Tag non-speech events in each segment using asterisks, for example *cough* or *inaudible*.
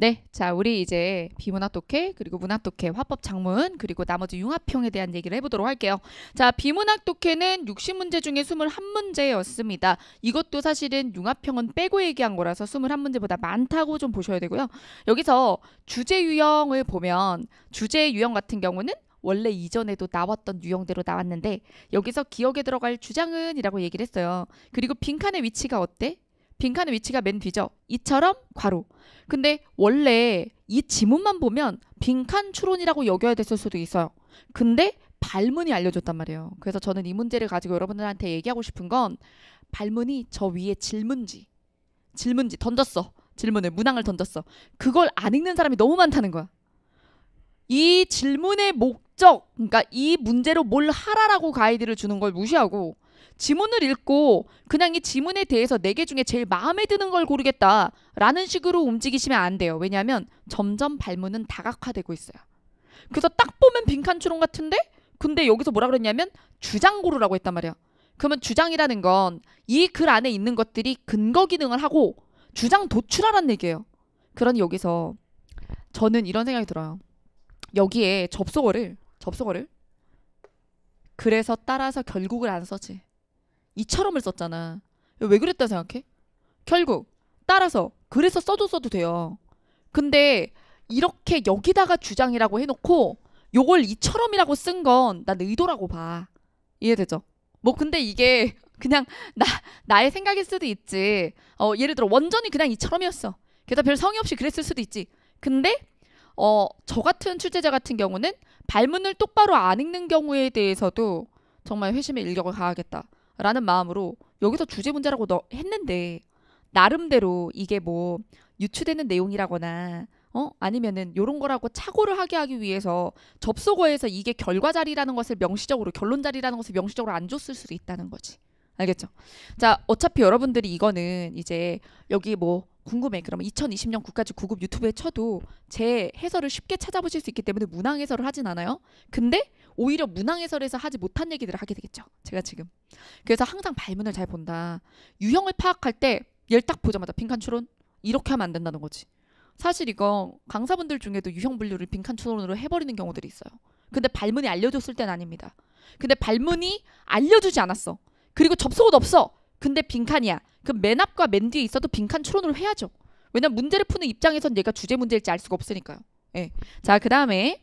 네, 자 우리 이제 비문학독해 그리고 문학독해 화법 작문 그리고 나머지 융합형에 대한 얘기를 해보도록 할게요. 자 비문학독해는 60문제 중에 21문제였습니다. 이것도 사실은 융합형은 빼고 얘기한 거라서 21문제보다 많다고 좀 보셔야 되고요. 여기서 주제 유형을 보면 주제 유형 같은 경우는 원래 이전에도 나왔던 유형대로 나왔는데 여기서 기억에 들어갈 주장은 이라고 얘기를 했어요. 그리고 빈칸의 위치가 어때? 빈칸의 위치가 맨 뒤죠. 이처럼 괄호. 근데 원래 이 지문만 보면 빈칸 추론이라고 여겨야 됐을 수도 있어요. 근데 발문이 알려줬단 말이에요. 그래서 저는 이 문제를 가지고 여러분들한테 얘기하고 싶은 건 발문이 저 위에 질문지, 질문지 던졌어. 질문을 문항을 던졌어. 그걸 안 읽는 사람이 너무 많다는 거야. 이 질문의 목적, 그러니까 이 문제로 뭘 하라라고 가이드를 주는 걸 무시하고 지문을 읽고 그냥 이 지문에 대해서 네 개 중에 제일 마음에 드는 걸 고르겠다라는 식으로 움직이시면 안 돼요. 왜냐하면 점점 발문은 다각화되고 있어요. 그래서 딱 보면 빈칸 추론 같은데 근데 여기서 뭐라 그랬냐면 주장 고르라고 했단 말이야. 그러면 주장이라는 건 이 글 안에 있는 것들이 근거 기능을 하고 주장 도출하라는 얘기예요. 그러니 여기서 저는 이런 생각이 들어요. 여기에 접속어를 접속어를 그래서 따라서 결국을 안 써지. 이처럼을 썼잖아. 왜 그랬다 생각해? 결국 따라서 그래서 써줬어도 돼요. 근데 이렇게 여기다가 주장이라고 해놓고 요걸 이처럼이라고 쓴 건 난 의도라고 봐. 이해되죠? 뭐 근데 이게 *laughs* 그냥 나 나의 생각일 수도 있지. 어 예를 들어 원전이 그냥 이처럼이었어. 게다가 별 성의 없이 그랬을 수도 있지. 근데 어 저 같은 출제자 같은 경우는 발문을 똑바로 안 읽는 경우에 대해서도 정말 회심의 일격을 가하겠다. 라는 마음으로 여기서 주제 문제라고 너 했는데 나름대로 이게 뭐 유추되는 내용이라거나 어 아니면은 요런 거라고 착오를 하게 하기 위해서 접속어에서 이게 결과 자리라는 것을 명시적으로 결론 자리라는 것을 명시적으로 안 줬을 수도 있다는 거지 알겠죠 자 어차피 여러분들이 이거는 이제 여기 뭐 궁금해. 그러면 2020년 국가지구급 유튜브에 쳐도 제 해설을 쉽게 찾아보실 수 있기 때문에 문항 해설을 하진 않아요. 근데 오히려 문항 해설에서 하지 못한 얘기들을 하게 되겠죠. 제가 지금. 그래서 항상 발문을 잘 본다. 유형을 파악할 때 얘를 딱 보자마자 빈칸 추론 이렇게 하면 안 된다는 거지. 사실 이거 강사분들 중에도 유형 분류를 빈칸 추론으로 해버리는 경우들이 있어요. 근데 발문이 알려줬을 때는 아닙니다. 근데 발문이 알려주지 않았어. 그리고 접속은 없어. 근데 빈칸이야. 그럼 맨 앞과 맨 뒤에 있어도 빈칸 추론을 해야죠. 왜냐면 문제를 푸는 입장에선 얘가 주제 문제일지 알 수가 없으니까요. 예. 자, 그 다음에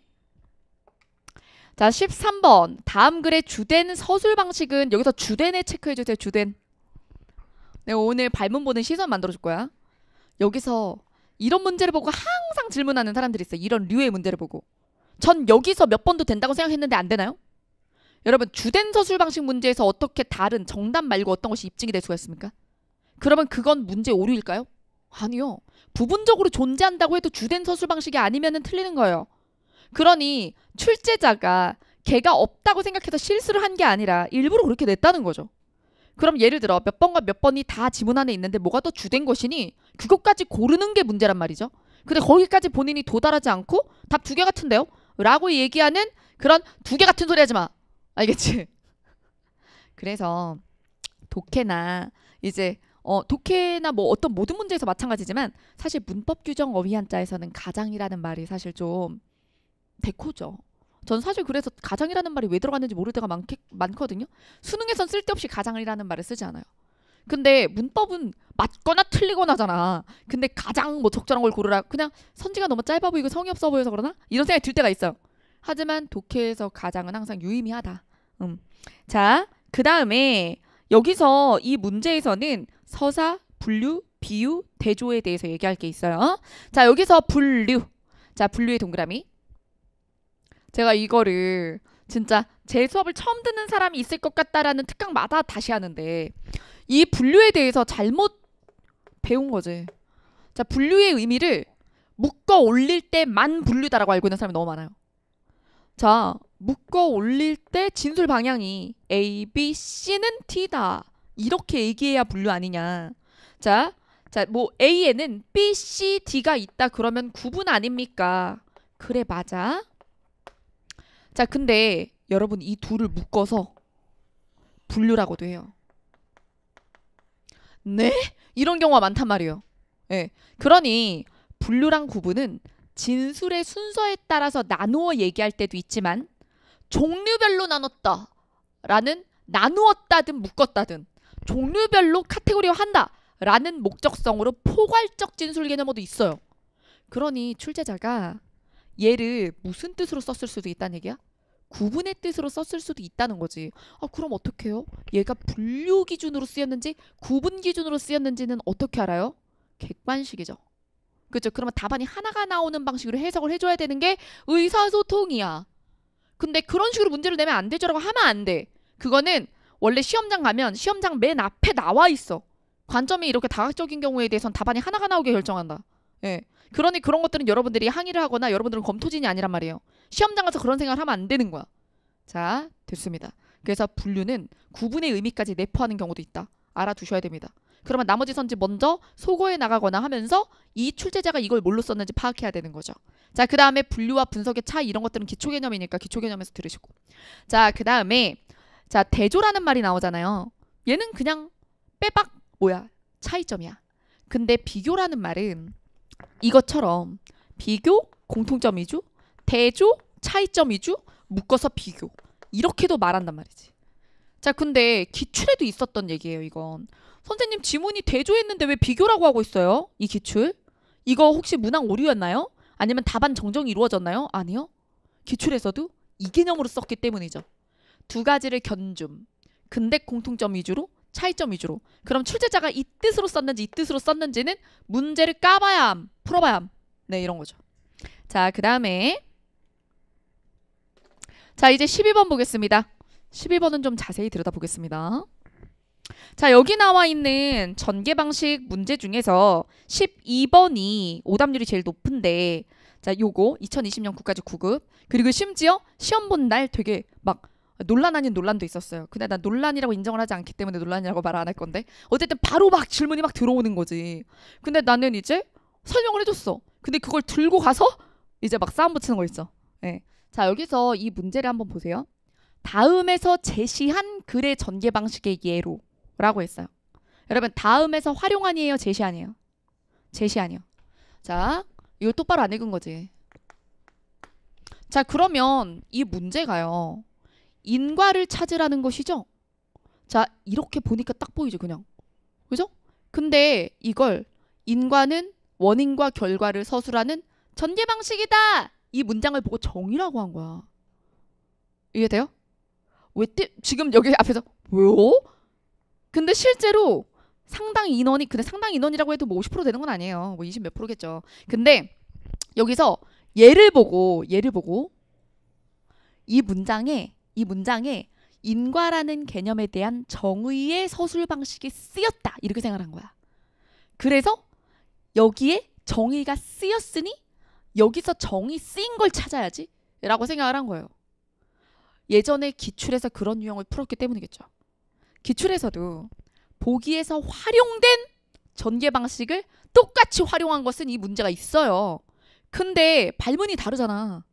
자, 13번. 다음 글의 주된 서술 방식은 여기서 주된에 체크해 주세요. 주된. 내가 네, 오늘 발문 보는 시선 만들어 줄 거야. 여기서 이런 문제를 보고 항상 질문하는 사람들이 있어요. 이런 류의 문제를 보고. 전 여기서 몇 번도 된다고 생각했는데 안 되나요? 여러분 주된 서술 방식 문제에서 어떻게 다른 정답 말고 어떤 것이 입증이 될 수가 있습니까? 그러면 그건 문제 오류일까요? 아니요. 부분적으로 존재한다고 해도 주된 서술 방식이 아니면 틀리는 거예요. 그러니 출제자가 개가 없다고 생각해서 실수를 한 게 아니라 일부러 그렇게 냈다는 거죠. 그럼 예를 들어 몇 번과 몇 번이 다 지문 안에 있는데 뭐가 더 주된 것이니 그것까지 고르는 게 문제란 말이죠. 근데 거기까지 본인이 도달하지 않고 답 두 개 같은데요? 라고 얘기하는 그런 두 개 같은 소리 하지 마. 알겠지? *laughs* 그래서 독해나 이제 어, 독해나 뭐 어떤 모든 문제에서 마찬가지지만 사실 문법 규정 어휘 한자에서는 가장이라는 말이 사실 좀대코죠전 사실 그래서 가장이라는 말이 왜 들어갔는지 모를 때가 많게, 많거든요. 수능에선 쓸데없이 가장이라는 말을 쓰지 않아요. 근데 문법은 맞거나 틀리거나잖아. 근데 가장 뭐 적절한 걸 고르라. 그냥 선지가 너무 짧아 보이고 성의 없어 보여서 그러나? 이런 생각이 들 때가 있어요. 하지만 독해에서 가장은 항상 유의미하다. 음. 자, 그 다음에 여기서 이 문제에서는 서사, 분류, 비유, 대조에 대해서 얘기할 게 있어요. 자, 여기서 분류. 자, 분류의 동그라미. 제가 이거를 진짜 제 수업을 처음 듣는 사람이 있을 것 같다라는 특강마다 다시 하는데 이 분류에 대해서 잘못 배운 거지. 자, 분류의 의미를 묶어 올릴 때만 분류다라고 알고 있는 사람이 너무 많아요. 자, 묶어 올릴 때 진술 방향이 A, B, C는 T다. 이렇게 얘기해야 분류 아니냐. 자, 자, 뭐 A에는 B, C, D가 있다. 그러면 구분 아닙니까? 그래 맞아. 자, 근데 여러분 이 둘을 묶어서 분류라고도 해요. 네? 이런 경우가 많단 말이에요. 예. 네. 그러니 분류랑 구분은 진술의 순서에 따라서 나누어 얘기할 때도 있지만 종류별로 나눴다 라는 나누었다든 묶었다든 종류별로 카테고리화한다 라는 목적성으로 포괄적 진술 개념어도 있어요. 그러니 출제자가 얘를 무슨 뜻으로 썼을 수도 있다는 얘기야? 구분의 뜻으로 썼을 수도 있다는 거지. 아, 그럼 어떻게요? 얘가 분류 기준으로 쓰였는지 구분 기준으로 쓰였는지는 어떻게 알아요? 객관식이죠. 그죠? 렇 그러면 답안이 하나가 나오는 방식으로 해석을 해줘야 되는 게 의사소통이야. 근데 그런 식으로 문제를 내면 안 되죠라고 하면 안 돼. 그거는 원래 시험장 가면 시험장 맨 앞에 나와 있어. 관점이 이렇게 다각적인 경우에 대해서는 답안이 하나가 나오게 결정한다. 예. 그러니 그런 것들은 여러분들이 항의를 하거나 여러분들은 검토진이 아니란 말이에요. 시험장 가서 그런 생각을 하면 안 되는 거야. 자, 됐습니다. 그래서 분류는 구분의 의미까지 내포하는 경우도 있다. 알아두셔야 됩니다. 그러면 나머지 선지 먼저 소거해 나가거나 하면서 이 출제자가 이걸 뭘로 썼는지 파악해야 되는 거죠. 자, 그 다음에 분류와 분석의 차이 이런 것들은 기초 개념이니까 기초 개념에서 들으시고. 자, 그 다음에 자 대조라는 말이 나오잖아요. 얘는 그냥 빼박 뭐야 차이점이야. 근데 비교라는 말은 이것처럼 비교 공통점 이주 대조 차이점 이주 묶어서 비교 이렇게도 말한단 말이지. 자, 근데 기출에도 있었던 얘기예요, 이건. 선생님 지문이 대조했는데 왜 비교라고 하고 있어요? 이 기출? 이거 혹시 문항 오류였나요? 아니면 답안 정정이 이루어졌나요? 아니요. 기출에서도 이 개념으로 썼기 때문이죠. 두 가지를 견줌. 근대 공통점 위주로, 차이점 위주로. 그럼 출제자가 이 뜻으로 썼는지 이 뜻으로 썼는지는 문제를 까봐야 함, 풀어봐야 함. 네, 이런 거죠. 자, 그 다음에 자, 이제 12번 보겠습니다. 1 1번은좀 자세히 들여다보겠습니다. 자, 여기 나와 있는 전개 방식 문제 중에서 12번이 오답률이 제일 높은데 자, 요거 2020년 9까지 9급. 그리고 심지어 시험 본 날 되게 막 논란 아닌 논란도 있었어요. 근데 난 논란이라고 인정을 하지 않기 때문에 논란이라고 말 안 할 건데 어쨌든 바로 막 질문이 막 들어오는 거지. 근데 나는 이제 설명을 해줬어. 근데 그걸 들고 가서 이제 막 싸움 붙이는 거 있어. 예. 네. 자 여기서 이 문제를 한번 보세요. 다음에서 제시한 글의 전개 방식의 예로라고 했어요. 여러분 다음에서 활용 아니에요? 제시 아니에요? 제시 아니요. 자, 이거 똑바로 안 읽은 거지. 자, 그러면 이 문제가요. 인과를 찾으라는 것이죠? 자, 이렇게 보니까 딱 보이죠, 그냥. 그죠? 근데 이걸 인과는 원인과 결과를 서술하는 전개 방식이다! 이 문장을 보고 정이라고한 거야. 이해돼요? 왜 띠, 지금 여기 앞에서 왜요? 근데 실제로 상당 인원이 근데 상당 인원이라고 해도 뭐 50% 되는 건 아니에요. 뭐 20 몇 프로겠죠. 근데 여기서 예를 보고 예를 보고 이 문장에 이 문장에 인과라는 개념에 대한 정의의 서술 방식이 쓰였다 이렇게 생각한 거야. 그래서 여기에 정의가 쓰였으니 여기서 정의 쓰인 걸 찾아야지라고 생각을 한 거예요. 예전에 기출에서 그런 유형을 풀었기 때문이겠죠. 기출에서도 보기에서 활용된 전개 방식을 똑같이 활용한 것은 이 문제가 있어요. 근데 발문이 다르잖아.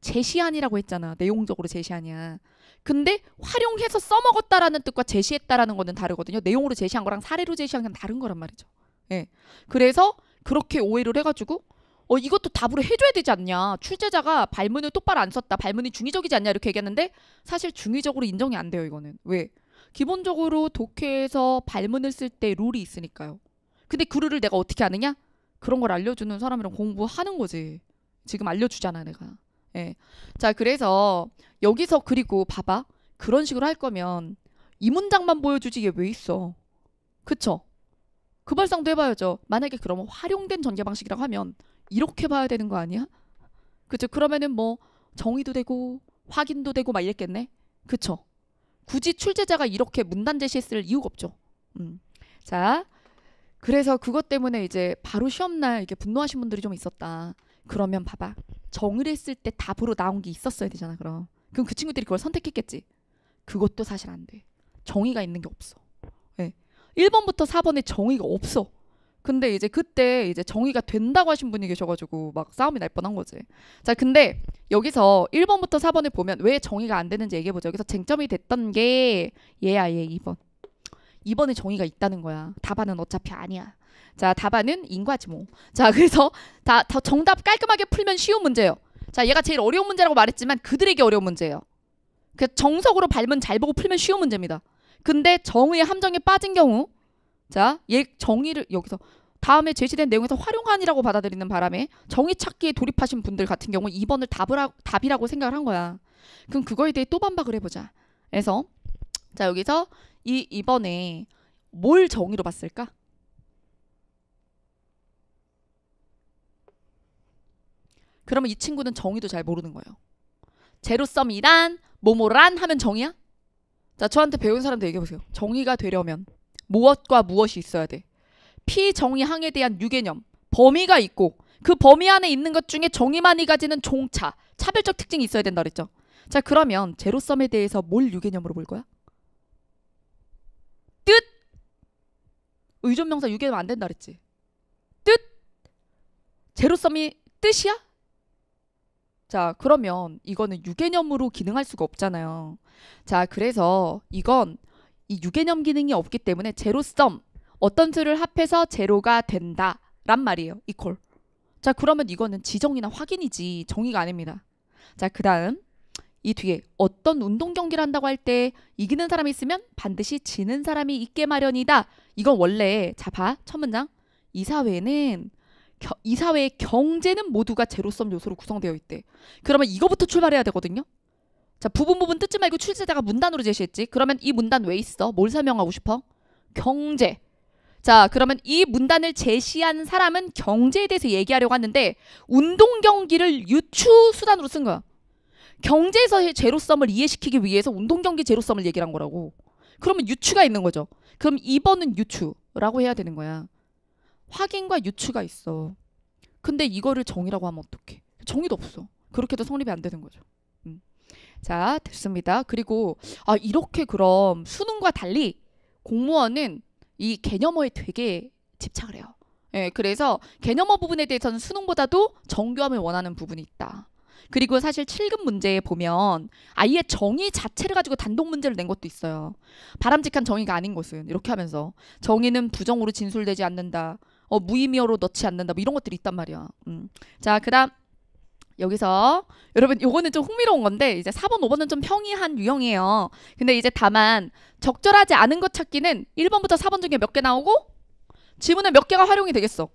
제시안이라고 했잖아. 내용적으로 제시안이야. 근데 활용해서 써먹었다라는 뜻과 제시했다라는 거는 다르거든요. 내용으로 제시한 거랑 사례로 제시한 건 다른 거란 말이죠. 예. 그래서 그렇게 오해를 해가지고 어 이것도 답으로 해줘야 되지 않냐 출제자가 발문을 똑바로 안 썼다 발문이 중의적이지 않냐 이렇게 얘기했는데 사실 중의적으로 인정이 안 돼요 이거는 왜 기본적으로 독해에서 발문을 쓸 때 룰이 있으니까요 근데 그 룰을 내가 어떻게 아느냐 그런 걸 알려주는 사람이랑 공부하는 거지 지금 알려주잖아 내가 예. 자 그래서 여기서 그리고 봐봐 그런 식으로 할 거면 이 문장만 보여주지 이게 왜 있어 그쵸 그 발상도 해봐야죠 만약에 그러면 활용된 전개 방식이라고 하면 이렇게 봐야 되는 거 아니야? 그죠? 그러면은 뭐 정의도 되고 확인도 되고 막 이랬겠네. 그쵸? 굳이 출제자가 이렇게 문단 제시했을 이유가 없죠. 음. 자, 그래서 그것 때문에 이제 바로 시험날 이렇게 분노하신 분들이 좀 있었다. 그러면 봐봐. 정의를 했을 때 답으로 나온 게 있었어야 되잖아, 그럼. 그럼 그 친구들이 그걸 선택했겠지. 그것도 사실 안 돼. 정의가 있는 게 없어. 예. 네. 1번부터 4번에 정의가 없어. 근데 이제 그때 이제 정의가 된다고 하신 분이 계셔가지고 막 싸움이 날 뻔한 거지. 자, 근데 여기서 1번부터 4번을 보면 왜 정의가 안 되는지 얘기해보죠 여기서 쟁점이 됐던 게 얘야, 얘 2번. 2번에 정의가 있다는 거야. 답안은 어차피 아니야. 자, 답안은 인과지 뭐. 자, 그래서 다, 다 정답 깔끔하게 풀면 쉬운 문제예요. 자, 얘가 제일 어려운 문제라고 말했지만 그들에게 어려운 문제예요. 그 정석으로 발문 잘 보고 풀면 쉬운 문제입니다. 근데 정의의 함정에 빠진 경우 자, 예, 정의를 여기서 다음에 제시된 내용에서 활용한이라고 받아들이는 바람에 정의 찾기에 돌입하신 분들 같은 경우 2번을 답을 하, 답이라고 생각을 한 거야. 그럼 그거에 대해 또 반박을 해보자. 그래서 자 여기서 이 이번에 뭘 정의로 봤을까? 그러면 이 친구는 정의도 잘 모르는 거예요. 제로섬이란 뭐뭐란 하면 정의야? 자 저한테 배운 사람들 얘기해보세요. 정의가 되려면 무엇과 무엇이 있어야 돼. 피정의항에 대한 유개념, 범위가 있고 그 범위 안에 있는 것 중에 정의만이 가지는 종차, 차별적 특징이 있어야 된다 그랬죠. 자 그러면 제로섬에 대해서 뭘 유개념으로 볼 거야? 뜻! 의존명사 유개념 안 된다 그랬지. 뜻! 제로섬이 뜻이야? 자 그러면 이거는 유개념으로 기능할 수가 없잖아요. 자 그래서 이건 이 유개념 기능이 없기 때문에 제로썸 어떤 수를 합해서 제로가 된다란 말이에요. 이퀄. 자 그러면 이거는 지정이나 확인이지 정의가 아닙니다. 자 그 다음 이 뒤에 어떤 운동 경기를 한다고 할 때 이기는 사람이 있으면 반드시 지는 사람이 있게 마련이다. 이건 원래 자 봐 첫 문장 이 사회는 겨, 이 사회의 경제는 모두가 제로썸 요소로 구성되어 있대. 그러면 이거부터 출발해야 되거든요. 자 부분 부분 뜯지 말고 출제자가 문단으로 제시했지. 그러면 이 문단 왜 있어? 뭘 설명하고 싶어? 경제. 자 그러면 이 문단을 제시한 사람은 경제에 대해서 얘기하려고 하는데 운동 경기를 유추 수단으로 쓴 거야. 경제에서의 제로섬을 이해시키기 위해서 운동 경기 제로섬을 얘기한 거라고. 그러면 유추가 있는 거죠. 그럼 2번은 유추라고 해야 되는 거야. 확인과 유추가 있어. 근데 이거를 정의라고 하면 어떡해. 정의도 없어. 그렇게도 성립이 안 되는 거죠. 자, 됐습니다. 그리고 아, 이렇게 그럼 수능과 달리 공무원은 이 개념어에 되게 집착을 해요. 예, 그래서 개념어 부분에 대해서는 수능보다도 정교함을 원하는 부분이 있다. 그리고 사실 7급 문제에 보면 아예 정의 자체를 가지고 단독 문제를 낸 것도 있어요. 바람직한 정의가 아닌 것은 이렇게 하면서 정의는 부정으로 진술되지 않는다. 어, 무의미어로 넣지 않는다. 뭐 이런 것들이 있단 말이야. 음. 자, 그다음 여기서 여러분 요거는 좀 흥미로운 건데 이제 4번, 5번은 좀 평이한 유형이에요. 근데 이제 다만 적절하지 않은 것 찾기는 1번부터 4번 중에 몇 개 나오고 지문에몇 개가 활용이 되겠어.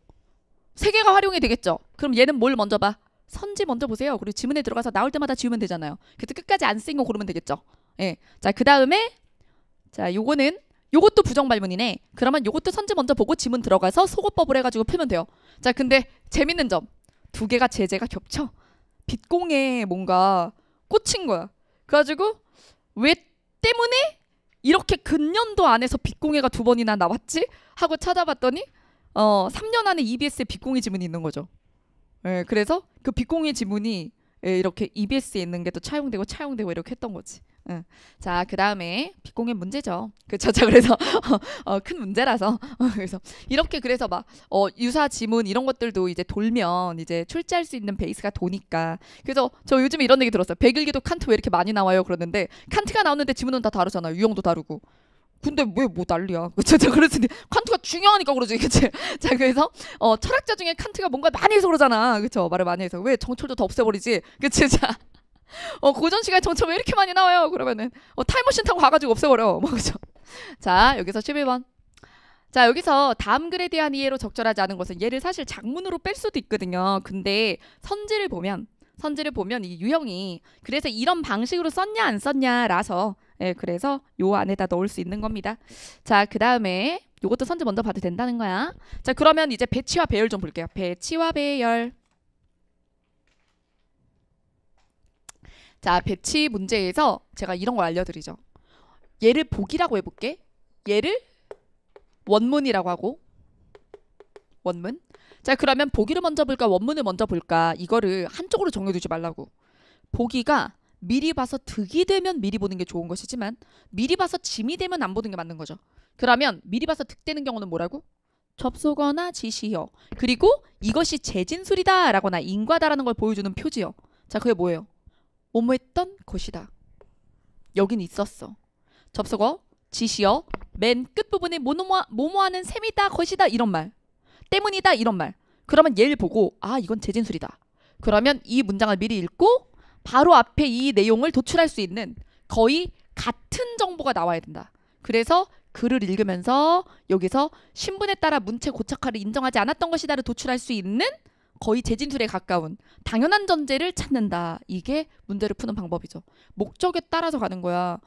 3 개가 활용이 되겠죠. 그럼 얘는 뭘 먼저 봐? 선지 먼저 보세요. 그리고 지문에 들어가서 나올 때마다 지우면 되잖아요. 그래서 끝까지 안 쓰인 거 고르면 되겠죠. 예. 자, 그다음에 자, 요거는 요것도 부정 발문이네. 그러면 요것도 선지 먼저 보고 지문 들어가서 속옷법을 해가지고 풀면 돼요. 자, 근데 재밌는 점. 두 개가 제재가 겹쳐. 빛공에 뭔가 꽂힌 거야. 그래가지고 왜 때문에 이렇게 근년도 안에서 빛공해가 두 번이나 나왔지? 하고 찾아봤더니 어 3년 안에 EBS에 빛공해 지문이 있는 거죠. 예, 그래서 그 빛공해 지문이 예, 이렇게 EBS에 있는 게 또 차용되고 차용되고 이렇게 했던 거지. 응. 예. 자, 그 다음에 비공의 문제죠. 그렇죠. 자, 그래서 *laughs* 어, 큰 문제라서 어, 그래서 이렇게 그래서 막 어, 유사 지문 이런 것들도 이제 돌면 이제 출제할 수 있는 베이스가 도니까. 그래서 저 요즘에 이런 얘기 들었어요. 백일기도 칸트 왜 이렇게 많이 나와요? 그러는데 칸트가 나오는데 지문은 다 다르잖아요. 유형도 다르고. 근데 왜 뭐 난리야? *laughs* 그쵸? 그랬더니 칸트가 중요하니까 그러지, 그치? *laughs* 자, 그래서 어, 철학자 중에 칸트가 뭔가 많이 해서 그러잖아. 그쵸? 말을 많이 해서. 왜 정철도 더 없애버리지? 그치? 자. *laughs* 어, 고전 시간에 정철 왜 이렇게 많이 나와요? 그러면은, 어, 타임머신 타고 가가지고 없애버려. 뭐, 그죠? 자, 여기서 11번. 자 여기서 다음 글에 대한 이해로 적절하지 않은 것은 얘를 사실 작문으로 뺄 수도 있거든요. 근데 선지를 보면 선지를 보면 이 유형이 그래서 이런 방식으로 썼냐 안 썼냐라서 예, 그래서 요 안에다 넣을 수 있는 겁니다. 자, 그 다음에 요것도 선지 먼저 봐도 된다는 거야. 자, 그러면 이제 배치와 배열 좀 볼게요. 배치와 배열. 자, 배치 문제에서 제가 이런 걸 알려드리죠. 얘를 복이라고 해볼게. 얘를 원문이라고 하고 원문. 자, 그러면 보기를 먼저 볼까 원문을 먼저 볼까 이거를 한쪽으로 정해두지 말라고. 보기가 미리 봐서 득이 되면 미리 보는 게 좋은 것이지만 미리 봐서 짐이 되면 안 보는 게 맞는 거죠. 그러면 미리 봐서 득되는 경우는 뭐라고? 접속어나 지시어 그리고 이것이 재진술이다 라거나 인과다라는 걸 보여주는 표지요. 자 그게 뭐예요? 오모했던 것이다. 여긴 있었어. 접속어, 지시어, 맨 끝부분에 모모하, 모모하는 셈이다, 것이다 이런 말. 때문이다 이런 말. 그러면 예를 보고 아 이건 재진술이다. 그러면 이 문장을 미리 읽고 바로 앞에 이 내용을 도출할 수 있는 거의 같은 정보가 나와야 된다. 그래서 글을 읽으면서 여기서 신분에 따라 문체 고착화를 인정하지 않았던 것이다를 도출할 수 있는 거의 재진술에 가까운 당연한 전제를 찾는다. 이게 문제를 푸는 방법이죠. 목적에 따라서 가는 거야.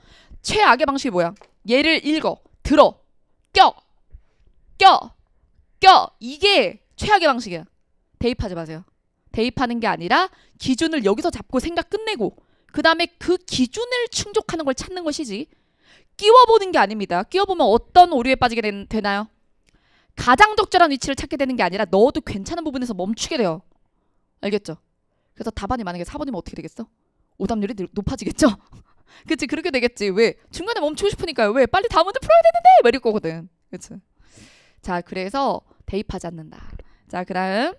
최악의 방식이 뭐야? 얘를 읽어, 들어, 껴, 껴, 껴. 이게 최악의 방식이야. 대입하지 마세요. 대입하는 게 아니라 기준을 여기서 잡고 생각 끝내고 그 다음에 그 기준을 충족하는 걸 찾는 것이지 끼워보는 게 아닙니다. 끼워보면 어떤 오류에 빠지게 된, 되나요? 가장 적절한 위치를 찾게 되는 게 아니라 넣어도 괜찮은 부분에서 멈추게 돼요. 알겠죠? 그래서 답안이 만약에 4번이면 어떻게 되겠어? 오답률이 높아지겠죠? *laughs* 그치 그렇게 되겠지 왜 중간에 멈추고 싶으니까요 왜 빨리 다음 문제 풀어야 되는데 막 이럴 거거든 그치 자 그래서 대입하지 않는다 자 그다음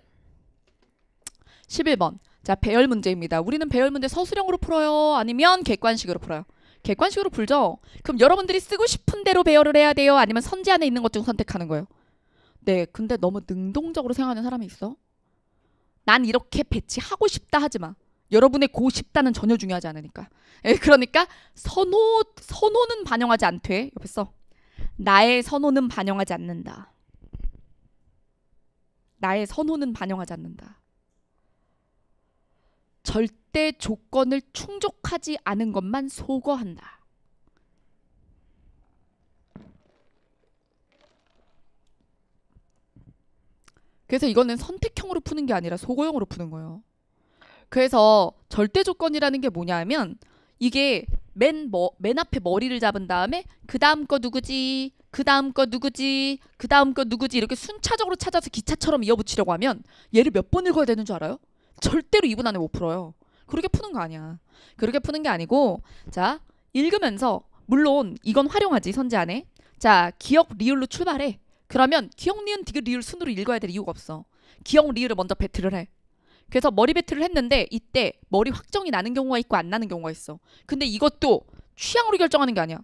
11번. 자, 배열 문제입니다. 우리는 배열 문제 서술형으로 풀어요? 아니면 객관식으로 풀어요? 객관식으로 풀죠? 그럼 여러분들이 쓰고 싶은 대로 배열을 해야 돼요? 아니면 선지 안에 있는 것 중 선택하는 거예요? 네, 근데 너무 능동적으로 생각하는 사람이 있어? 난 이렇게 배치하고 싶다 하지 마. 여러분의 고 싶다는 전혀 중요하지 않으니까. 에, 그러니까 선호 선호는 반영하지 않되 옆에 써. 나의 선호는 반영하지 않는다. 나의 선호는 반영하지 않는다. 절대 조건을 충족하지 않은 것만 소거한다. 그래서 이거는 선택형으로 푸는 게 아니라 소거형으로 푸는 거예요. 그래서 절대 조건이라는 게 뭐냐면 이게 맨, 머, 맨 앞에 머리를 잡은 다음에 그 다음 거 누구지 그 다음 거 누구지 그 다음 거 누구지 이렇게 순차적으로 찾아서 기차처럼 이어붙이려고 하면 얘를 몇 번 읽어야 되는 줄 알아요? 절대로 2분 안에 못 풀어요. 그렇게 푸는 거 아니야. 그렇게 푸는 게 아니고 자 읽으면서 물론 이건 활용하지 선지 안에 자 기억 리을로 출발해. 그러면 기억 리은 디귿 리을 순으로 읽어야 될 이유가 없어. 기억 리을을 먼저 배틀을 해. 그래서 머리 배틀을 했는데 이때 머리 확정이 나는 경우가 있고 안 나는 경우가 있어. 근데 이것도 취향으로 결정하는 게 아니야.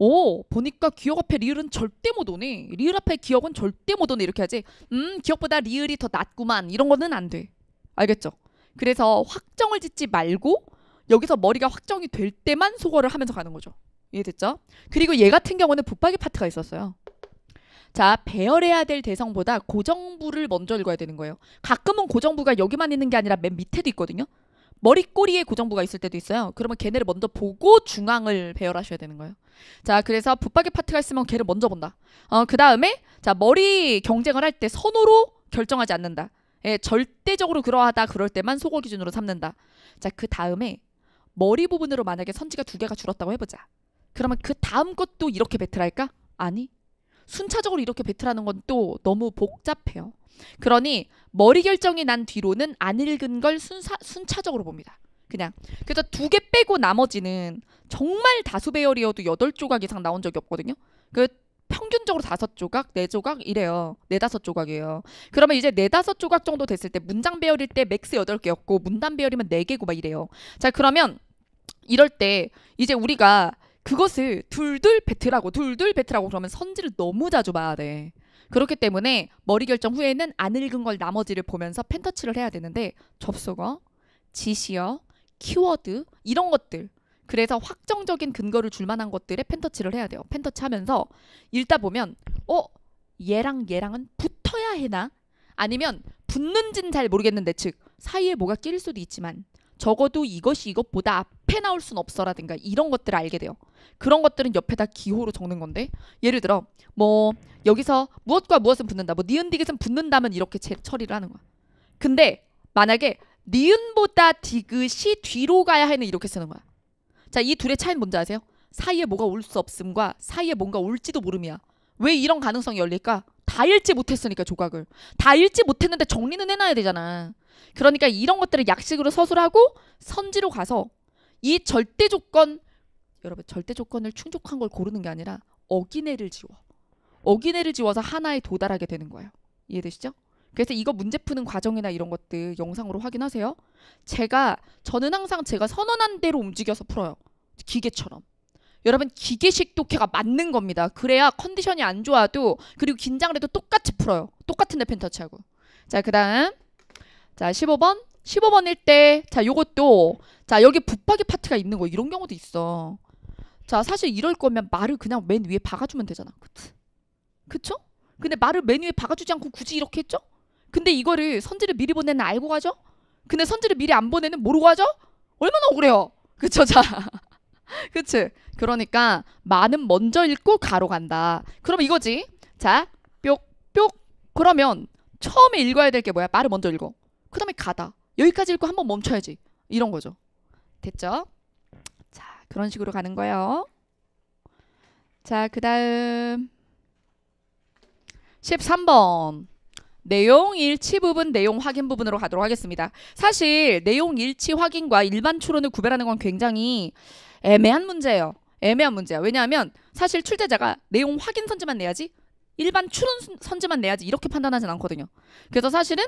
오 보니까 기억 앞에 리을은 절대 못 오네. 리을 앞에 기억은 절대 못 오네 이렇게 하지. 음 기억보다 리을이 더 낫구만 이런 거는 안 돼. 알겠죠? 그래서 확정을 짓지 말고 여기서 머리가 확정이 될 때만 소거를 하면서 가는 거죠. 이해됐죠? 그리고 얘 같은 경우는 붙박이 파트가 있었어요. 자, 배열해야 될 대성보다 고정부를 먼저 읽어야 되는 거예요. 가끔은 고정부가 여기만 있는 게 아니라 맨 밑에도 있거든요. 머리꼬리에 고정부가 있을 때도 있어요. 그러면 걔네를 먼저 보고 중앙을 배열하셔야 되는 거예요. 자, 그래서 붙박이 파트가 있으면 걔를 먼저 본다. 어, 그 다음에 자 머리 경쟁을 할 때 선호로 결정하지 않는다. 예, 절대적으로 그러하다 그럴 때만 속어 기준으로 삼는다. 자, 그 다음에 머리 부분으로 만약에 선지가 두 개가 줄었다고 해보자. 그러면 그 다음 것도 이렇게 배틀할까? 아니. 순차적으로 이렇게 배틀하는 건 또 너무 복잡해요. 그러니 머리 결정이 난 뒤로는 안 읽은 걸 순사, 순차적으로 봅니다. 그냥 그래서 두 개 빼고 나머지는 정말 다수 배열이어도 여덟 조각 이상 나온 적이 없거든요. 그 평균적으로 다섯 조각, 네 조각 이래요. 네 다섯 조각이에요. 그러면 이제 네 다섯 조각 정도 됐을 때 문장 배열일 때 맥스 여덟 개였고 문단 배열이면 네 개고 막 이래요. 자 그러면 이럴 때 이제 우리가 그것을 둘둘 배틀하고 둘둘 배틀하고 그러면 선지를 너무 자주 봐야 돼. 그렇기 때문에 머리 결정 후에는 안 읽은 걸 나머지를 보면서 펜터치를 해야 되는데 접속어, 지시어, 키워드 이런 것들 그래서 확정적인 근거를 줄 만한 것들에 펜터치를 해야 돼요. 펜터치 하면서 읽다 보면 어? 얘랑 얘랑은 붙어야 해나? 아니면 붙는지는 잘 모르겠는데 즉 사이에 뭐가 낄 수도 있지만 적어도 이것이 이것보다 앞에 나올 순 없어라든가 이런 것들을 알게 돼요. 그런 것들은 옆에다 기호로 적는 건데 예를 들어 뭐 여기서 무엇과 무엇은 붙는다 뭐 니은 디귿은 붙는다면 이렇게 제, 처리를 하는 거야. 근데 만약에 니은보다 디귿이 뒤로 가야 하는 이렇게 쓰는 거야. 자, 이 둘의 차이는 뭔지 아세요? 사이에 뭐가 올 수 없음과 사이에 뭔가 올지도 모름이야. 왜 이런 가능성이 열릴까? 다 읽지 못했으니까 조각을. 다 읽지 못했는데 정리는 해놔야 되잖아. 그러니까 이런 것들을 약식으로 서술하고 선지로 가서 이 절대 조건 여러분 절대 조건을 충족한 걸 고르는 게 아니라 어기내를 지워. 어기내를 지워서 하나에 도달하게 되는 거예요. 이해되시죠? 그래서 이거 문제 푸는 과정이나 이런 것들 영상으로 확인하세요. 제가 저는 항상 제가 선언한 대로 움직여서 풀어요. 기계처럼. 여러분 기계식 독해가 맞는 겁니다. 그래야 컨디션이 안 좋아도 그리고 긴장을 해도 똑같이 풀어요. 똑같은 데 터치하고. 자, 그다음. 자, 15번. 15번일 때 자, 요것도 자, 여기 붙박이 파트가 있는 거 이런 경우도 있어. 자, 사실 이럴 거면 말을 그냥 맨 위에 박아 주면 되잖아. 그치? 그쵸? 근데 말을 맨 위에 박아 주지 않고 굳이 이렇게 했죠? 근데 이거를 선지를 미리 보내는 알고 가죠? 근데 선지를 미리 안 보내는 모르고 가죠? 얼마나 억울해요. *laughs* 그쵸, 자. *laughs* 그치? 그러니까 마는 먼저 읽고 가로 간다. 그럼 이거지. 자, 뿅, 뿅. 그러면 처음에 읽어야 될 게 뭐야? 말을 먼저 읽어. 그 다음에 가다. 여기까지 읽고 한 번 멈춰야지. 이런 거죠. 됐죠? 자, 그런 식으로 가는 거예요. 자, 그 다음. 13번. 내용 일치 부분, 내용 확인 부분으로 가도록 하겠습니다. 사실 내용 일치 확인과 일반 추론을 구별하는 건 굉장히 애매한 문제예요. 애매한 문제야. 왜냐하면 사실 출제자가 내용 확인 선지만 내야지 일반 추론 선지만 내야지 이렇게 판단하진 않거든요. 그래서 사실은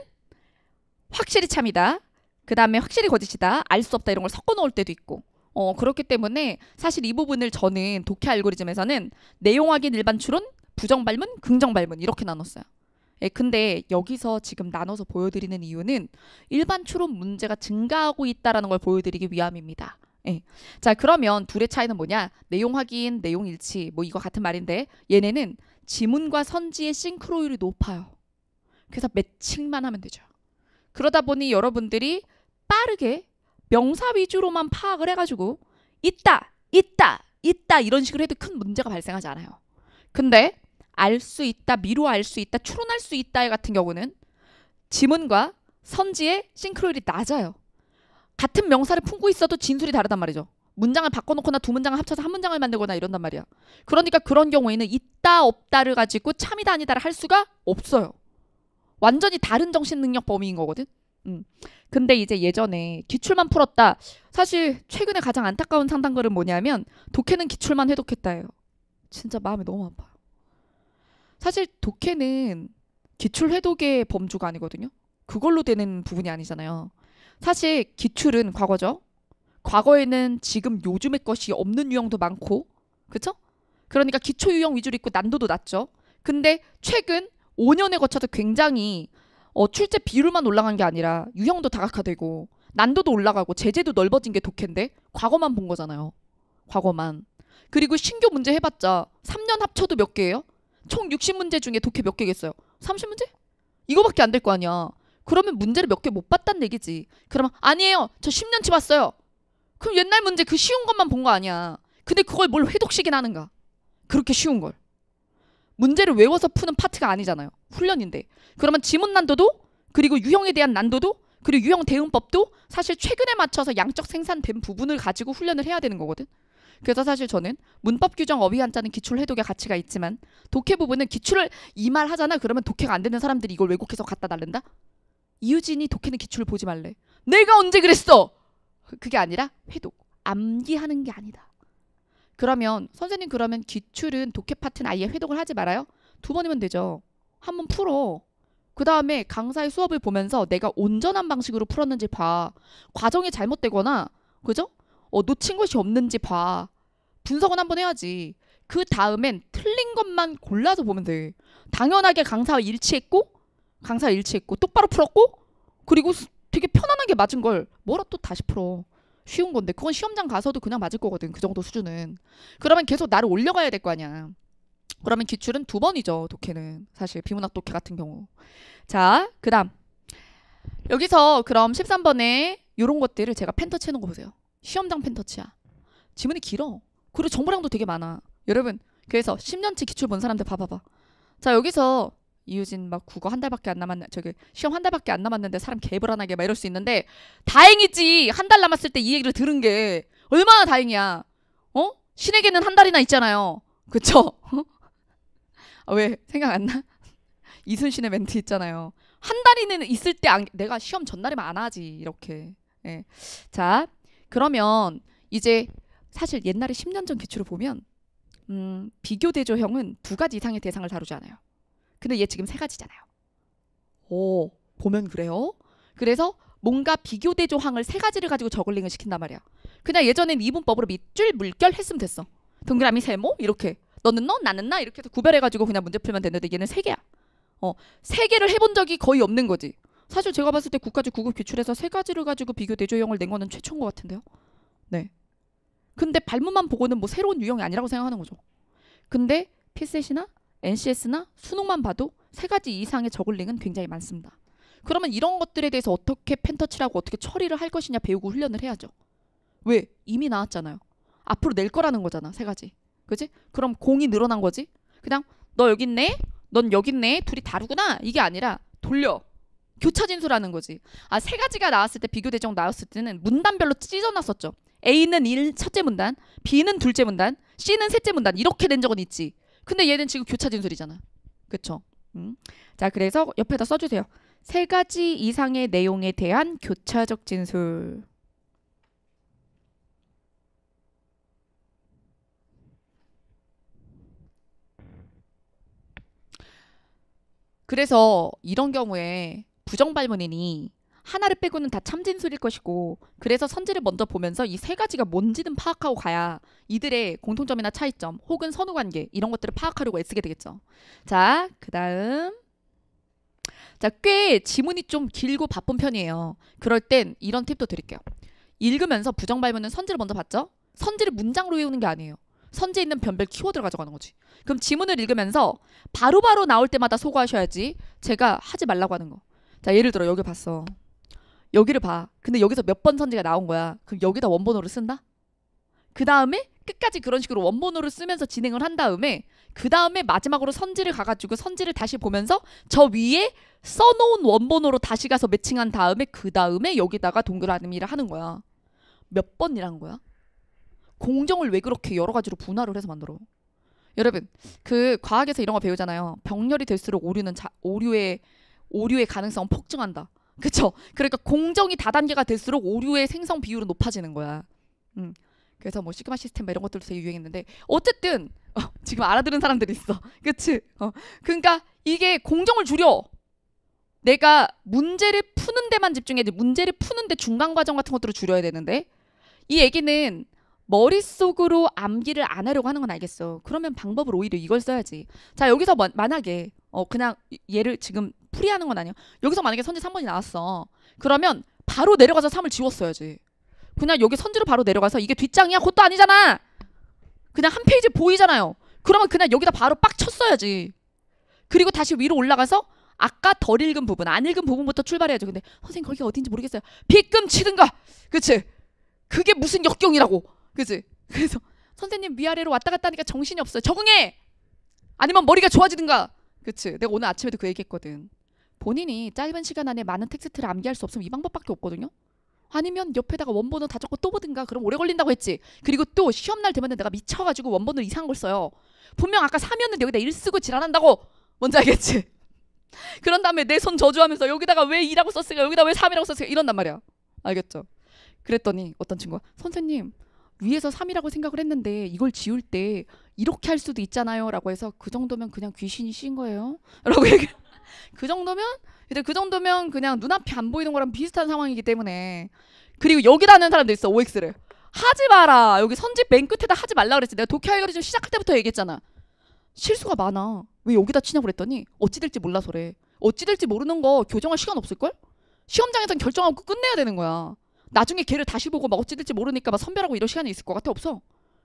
확실히 참이다. 그 다음에 확실히 거짓이다. 알 수 없다. 이런 걸 섞어 놓을 때도 있고. 어, 그렇기 때문에 사실 이 부분을 저는 독해 알고리즘에서는 내용 확인 일반 추론, 부정 발문, 긍정 발문 이렇게 나눴어요. 예, 근데 여기서 지금 나눠서 보여드리는 이유는 일반 추론 문제가 증가하고 있다라는 걸 보여드리기 위함입니다. 예. 자, 그러면 둘의 차이는 뭐냐? 내용 확인, 내용 일치, 뭐 이거 같은 말인데 얘네는 지문과 선지의 싱크로율이 높아요. 그래서 매칭만 하면 되죠. 그러다 보니 여러분들이 빠르게 명사 위주로만 파악을 해가지고 있다, 있다, 있다 이런 식으로 해도 큰 문제가 발생하지 않아요. 근데 알수 있다, 미로 알 수 있다, 추론할 수 있다 같은 경우는 지문과 선지의 싱크로율이 낮아요. 같은 명사를 품고 있어도 진술이 다르단 말이죠. 문장을 바꿔놓거나 두 문장을 합쳐서 한 문장을 만들거나 이런단 말이야. 그러니까 그런 경우에는 있다 없다를 가지고 참이다 아니다를 할 수가 없어요. 완전히 다른 정신 능력 범위인 거거든. 음. 근데 이제 예전에 기출만 풀었다. 사실 최근에 가장 안타까운 상담글은 뭐냐면 독해는 기출만 해독했다예요. 진짜 마음이 너무 아파요. 사실 독해는 기출 해독의 범주가 아니거든요. 그걸로 되는 부분이 아니잖아요. 사실 기출은 과거죠. 과거에는 지금 요즘의 것이 없는 유형도 많고, 그쵸 그러니까 기초 유형 위주로 있고 난도도 낮죠. 근데 최근 5년에 걸쳐서 굉장히 어, 출제 비율만 올라간 게 아니라 유형도 다각화되고 난도도 올라가고 제재도 넓어진 게 독해인데 과거만 본 거잖아요. 과거만. 그리고 신규 문제 해봤자 3년 합쳐도 몇 개예요? 총 60문제 중에 독해 몇 개겠어요? 30문제? 이거밖에 안 될 거 아니야. 그러면 문제를 몇 개 못 봤단 얘기지. 그러면 아니에요. 저 10년치 봤어요. 그럼 옛날 문제 그 쉬운 것만 본 거 아니야. 근데 그걸 뭘 회독식이나 하는가. 그렇게 쉬운 걸. 문제를 외워서 푸는 파트가 아니잖아요. 훈련인데. 그러면 지문 난도도 그리고 유형에 대한 난도도 그리고 유형 대응법도 사실 최근에 맞춰서 양적 생산된 부분을 가지고 훈련을 해야 되는 거거든. 그래서 사실 저는 문법 규정 어휘 한자는 기출 해독의 가치가 있지만 독해 부분은 기출을 이 말 하잖아 그러면 독해가 안 되는 사람들이 이걸 왜곡해서 갖다 달른다 이유진이 독해는 기출을 보지 말래. 내가 언제 그랬어? 그게 아니라 해독 암기하는 게 아니다. 그러면 선생님 그러면 기출은 독해 파트는 아예 회독을 하지 말아요? 두 번이면 되죠. 한 번 풀어. 그 다음에 강사의 수업을 보면서 내가 온전한 방식으로 풀었는지 봐. 과정이 잘못되거나 그죠? 어, 놓친 것이 없는지 봐. 분석은 한 번 해야지. 그 다음엔 틀린 것만 골라서 보면 돼. 당연하게 강사와 일치했고 강사 와 일치했고 똑바로 풀었고 그리고 되게 편안하게 맞은 걸 뭐라 또 다시 풀어. 쉬운 건데 그건 시험장 가서도 그냥 맞을 거거든. 그 정도 수준은. 그러면 계속 나를 올려가야 될 거 아니야. 그러면 기출은 두 번이죠. 독해는 사실 비문학 독해 같은 경우. 자, 그다음 여기서 그럼 13번에 이런 것들을 제가 펜터치 해놓은 거 보세요. 시험장 펜터치야. 지문이 길어. 그리고 정보량도 되게 많아. 여러분, 그래서 10년치 기출 본 사람들 봐봐봐. 자, 여기서 이유진 막 국어 한 달밖에 안 남았네. 저기 시험 한 달밖에 안 남았는데 사람 개불안하게 막 이럴 수 있는데 다행이지. 한 달 남았을 때 이 얘기를 들은 게 얼마나 다행이야. 어? 신에게는 한 달이나 있잖아요. 그쵸? *laughs* 아, 왜 생각 안 나? *laughs* 이순신의 멘트 있잖아요. 한 달이는 있을 때 안, 내가 시험 전날에만 안 하지 이렇게. 예. 자 그러면 이제 사실 옛날에 10년 전 기초를 보면 음, 비교 대조형은 두 가지 이상의 대상을 다루지 않아요. 근데 얘 지금 세 가지잖아요. 오, 보면 그래요. 그래서 뭔가 비교 대조항을 세 가지를 가지고 저글링을 시킨단 말이야. 그냥 예전엔 이분법으로 밑줄 물결 했으면 됐어. 동그라미 세모 이렇게 너는 너 나는 나 이렇게 해서 구별해가지고 그냥 문제 풀면 되는데 얘는 세 개야. 어, 세 개를 해본 적이 거의 없는 거지. 사실 제가 봤을 때 국가지 구급 기출에서 세 가지를 가지고 비교 대조형을 낸 거는 최초인 것 같은데요. 네. 근데 발문만 보고는 뭐 새로운 유형이 아니라고 생각하는 거죠. 근데 피셋이나 NCS나 수능만 봐도 세 가지 이상의 저글링은 굉장히 많습니다. 그러면 이런 것들에 대해서 어떻게 펜터치라고 어떻게 처리를 할 것이냐 배우고 훈련을 해야죠. 왜? 이미 나왔잖아요. 앞으로 낼 거라는 거잖아, 세 가지. 그지? 그럼 공이 늘어난 거지? 그냥 너 여기 있네? 넌 여기 있네? 둘이 다르구나? 이게 아니라 돌려. 교차 진술하는 거지. 아, 세 가지가 나왔을 때 비교 대정 나왔을 때는 문단별로 찢어놨었죠. A는 1 첫째 문단, B는 둘째 문단, C는 셋째 문단 이렇게 된 적은 있지. 근데 얘는 지금 교차 진술이잖아. 그쵸? 음. 자 그래서 옆에다 써주세요. 세 가지 이상의 내용에 대한 교차적 진술. 그래서 이런 경우에 부정발문이니 하나를 빼고는 다 참진술일 것이고 그래서 선지를 먼저 보면서 이 세 가지가 뭔지는 파악하고 가야 이들의 공통점이나 차이점 혹은 선후관계 이런 것들을 파악하려고 애쓰게 되겠죠. 자, 그 다음 자, 꽤 지문이 좀 길고 바쁜 편이에요. 그럴 땐 이런 팁도 드릴게요. 읽으면서 부정 발문은 선지를 먼저 봤죠? 선지를 문장으로 외우는 게 아니에요. 선지에 있는 변별 키워드를 가져가는 거지. 그럼 지문을 읽으면서 바로바로 바로 나올 때마다 소거하셔야지 제가 하지 말라고 하는 거. 자, 예를 들어 여기 봤어. 여기를 봐. 근데 여기서 몇 번 선지가 나온 거야. 그럼 여기다 원본어를 쓴다? 그 다음에 끝까지 그런 식으로 원본어를 쓰면서 진행을 한 다음에 그 다음에 마지막으로 선지를 가가지고 선지를 다시 보면서 저 위에 써놓은 원본으로 다시 가서 매칭한 다음에 그 다음에 여기다가 동그라미를 하는 거야. 몇 번이란 거야? 공정을 왜 그렇게 여러 가지로 분할을 해서 만들어? 여러분 그 과학에서 이런 거 배우잖아요. 병렬이 될수록 오류는 자, 오류의 오류의 가능성 은 폭증한다. 그쵸? 그러니까 공정이 다단계가 될수록 오류의 생성 비율은 높아지는 거야. 음. 그래서 뭐 시그마 시스템 뭐 이런 것들도 되게 유행했는데 어쨌든 어, 지금 알아들은 사람들이 있어. *laughs* 그치? 어. 그러니까 이게 공정을 줄여. 내가 문제를 푸는 데만 집중해야지 문제를 푸는데 중간 과정 같은 것들을 줄여야 되는데 이 얘기는 머릿속으로 암기를 안 하려고 하는 건 알겠어. 그러면 방법을 오히려 이걸 써야지. 자, 여기서 만, 만약에 어 그냥 얘를 지금 풀이하는 건 아니야. 여기서 만약에 선지 3번이 나왔어. 그러면 바로 내려가서 3을 지웠어야지. 그냥 여기 선지로 바로 내려가서 이게 뒷장이야? 그것도 아니잖아. 그냥 한 페이지 보이잖아요. 그러면 그냥 여기다 바로 빡 쳤어야지. 그리고 다시 위로 올라가서 아까 덜 읽은 부분, 안 읽은 부분부터 출발해야죠. 근데 선생님 거기가 어딘지 모르겠어요. 빗금 치든가. 그치? 그게 무슨 역경이라고. 그치? 그래서 선생님 위아래로 왔다 갔다 하니까 정신이 없어요. 적응해! 아니면 머리가 좋아지든가. 그치? 내가 오늘 아침에도 그 얘기했거든. 본인이 짧은 시간 안에 많은 텍스트를 암기할 수 없으면 이 방법밖에 없거든요. 아니면 옆에다가 원본을 다 적고 또 보든가 그럼 오래 걸린다고 했지. 그리고 또 시험 날 되면 내가 미쳐가지고 원본을 이상한 걸 써요. 분명 아까 3이었는데 여기다 1 쓰고 지랄한다고 뭔지 알겠지? *laughs* 그런 다음에 내 손 저주하면서 여기다가 왜 2라고 썼을까 여기다 왜 3이라고 썼을까 이런단 말이야. 알겠죠? 그랬더니 어떤 친구가 선생님 위에서 3이라고 생각을 했는데 이걸 지울 때 이렇게 할 수도 있잖아요 라고 해서 그 정도면 그냥 귀신이 씌인 거예요 라고 얘기해 그 정도면 이제 그 정도면 그냥 눈앞이 안 보이는 거랑 비슷한 상황이기 때문에 그리고 여기다는 사람도 있어 OX를 하지 마라 여기 선지맨 끝에다 하지 말라 그랬지 내가 도쿄 알고리즘 시작할 때부터 얘기했잖아 실수가 많아 왜 여기다 치냐고 그랬더니 어찌 될지 몰라서래 어찌 될지 모르는 거 교정할 시간 없을걸? 시험장에선 결정하고 끝내야 되는 거야 나중에 걔를 다시 보고 막 어찌 될지 모르니까 막 선별하고 이런 시간이 있을 것 같아 없어?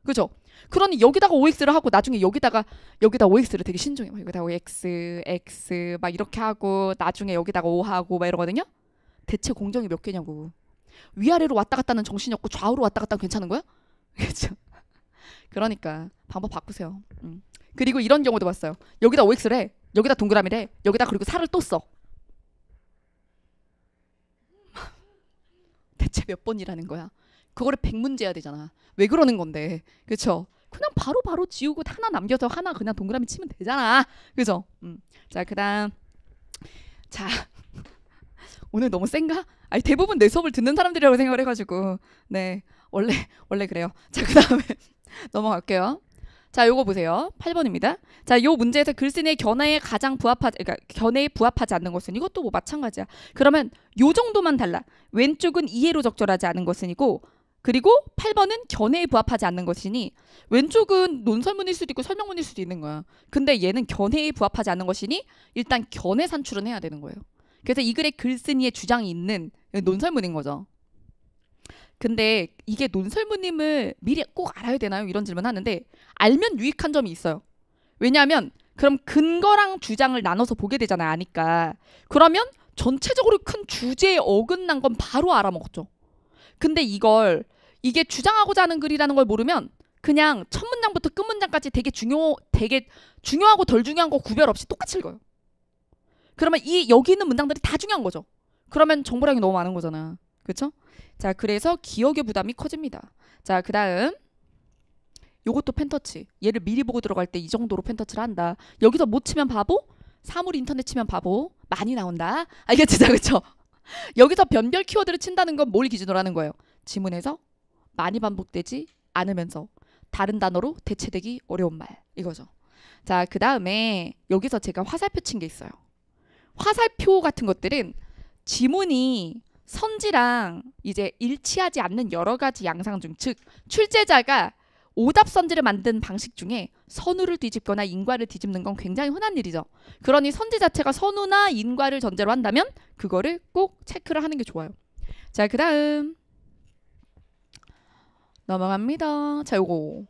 그죠? 그러니 여기다가 OX를 하고 나중에 여기다가 여기다 OX를 되게 신중해. 여기다 OX, X 막 이렇게 하고 나중에 여기다가 O 하고 막 이러거든요. 대체 공정이 몇 개냐고. 위아래로 왔다 갔다는 정신이 없고 좌우로 왔다 갔다 괜찮은 거야? *laughs* 그렇죠. 그러니까 방법 바꾸세요. 음. 그리고 이런 경우도 봤어요. 여기다 OX를 해. 여기다 동그라미를 해. 여기다 그리고 살을 또 써. *laughs* 대체 몇 번이라는 거야? 그거를 백문제야 되잖아. 왜 그러는 건데. 그렇죠? 그냥 바로바로 지우고 하나 남겨서 하나 그냥 동그라미 치면 되잖아. 그죠? 음. 자, 그다음. 자. *laughs* 오늘 너무 센가? 아니 대부분 내 수업을 듣는 사람들이라고 생각을 해 가지고. 네. 원래 원래 그래요. 자, 그다음에 *laughs* 넘어갈게요. 자, 요거 보세요. 8번입니다. 자, 요 문제에서 글쓴이의 견해에 가장 부합하 그러니까 견해에 부합하지 않는 것은 이것도 뭐 마찬가지야. 그러면 요 정도만 달라. 왼쪽은 이해로 적절하지 않은 것은이고, 그리고 8번은 견해에 부합하지 않는 것이니 왼쪽은 논설문일 수도 있고 설명문일 수도 있는 거야. 근데 얘는 견해에 부합하지 않는 것이니 일단 견해 산출은 해야 되는 거예요. 그래서 이 글의 글쓴이의 주장이 있는 논설문인 거죠. 근데 이게 논설문임을 미리 꼭 알아야 되나요? 이런 질문 하는데 알면 유익한 점이 있어요. 왜냐하면 그럼 근거랑 주장을 나눠서 보게 되잖아요. 아니까. 그러면 전체적으로 큰 주제에 어긋난 건 바로 알아먹죠. 었 근데 이걸 이게 주장하고자 하는 글이라는 걸 모르면 그냥 첫 문장부터 끝 문장까지 되게 중요 되게 중요하고 덜 중요한 거 구별 없이 똑같이 읽어요. 그러면 이 여기 있는 문장들이 다 중요한 거죠. 그러면 정보량이 너무 많은 거잖아. 그렇죠? 자, 그래서 기억의 부담이 커집니다. 자, 그다음 요것도 펜터치. 얘를 미리 보고 들어갈 때 이 정도로 펜터치를 한다. 여기서 못 뭐 치면 바보? 사물 인터넷 치면 바보. 많이 나온다. 알겠지? 자, 그렇죠? 여기서 변별 키워드를 친다는 건 뭘 기준으로 하는 거예요? 지문에서 많이 반복되지 않으면서 다른 단어로 대체되기 어려운 말 이거죠. 자, 그 다음에 여기서 제가 화살표 친 게 있어요. 화살표 같은 것들은 지문이 선지랑 이제 일치하지 않는 여러 가지 양상 중, 즉 출제자가 오답 선지를 만든 방식 중에 선우를 뒤집거나 인과를 뒤집는 건 굉장히 흔한 일이죠. 그러니 선지 자체가 선우나 인과를 전제로 한다면 그거를 꼭 체크를 하는 게 좋아요. 자, 그 다음 넘어갑니다. 자, 요거.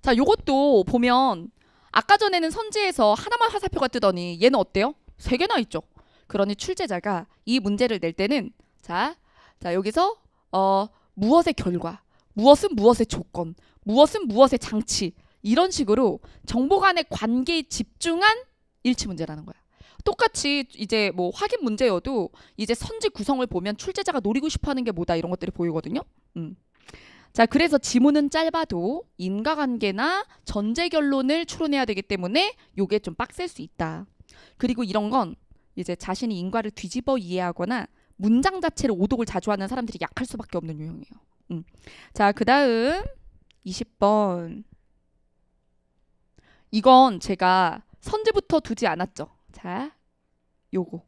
자, 요것도 보면 아까 전에는 선지에서 하나만 화살표가 뜨더니 얘는 어때요? 세 개나 있죠. 그러니 출제자가 이 문제를 낼 때는 자, 자 여기서 어, 무엇의 결과, 무엇은 무엇의 조건, 무엇은 무엇의 장치 이런 식으로 정보 간의 관계에 집중한 일치 문제라는 거야. 똑같이 이제 뭐 확인 문제여도 이제 선지 구성을 보면 출제자가 노리고 싶어 하는 게 뭐다 이런 것들이 보이거든요. 음. 자, 그래서 지문은 짧아도 인과관계나 전제 결론을 추론해야 되기 때문에 요게 좀 빡셀 수 있다. 그리고 이런 건 이제 자신이 인과를 뒤집어 이해하거나 문장 자체를 오독을 자주 하는 사람들이 약할 수밖에 없는 유형이에요. 음. 자, 그 다음 20번. 이건 제가 선지부터 두지 않았죠. 자, 요거.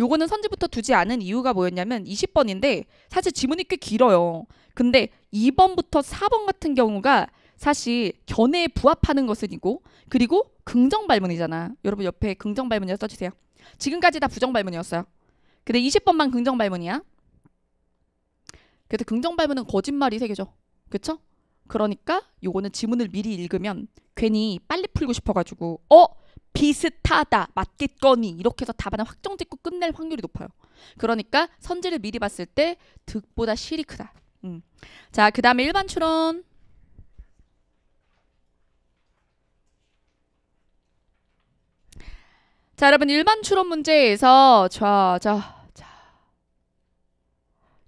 요거는 선지부터 두지 않은 이유가 뭐였냐면 20번인데 사실 지문이 꽤 길어요. 근데 2번부터 4번 같은 경우가 사실 견해에 부합하는 것은이고 그리고 긍정 발문이잖아. 여러분 옆에 긍정 발문이라 써주세요. 지금까지 다 부정 발문이었어요. 근데 20번만 긍정 발문이야. 그래서 긍정 발문은 거짓말이 세개죠 그쵸? 그러니까 요거는 지문을 미리 읽으면 괜히 빨리 풀고 싶어가지고 어? 비슷하다, 맞겠거니 이렇게 해서 답안을 확정짓고 끝낼 확률이 높아요. 그러니까 선지를 미리 봤을 때 득보다 실이 크다. 음. 자, 그 다음에 일반 추론. 자, 여러분 일반 추론 문제에서 자, 자, 자,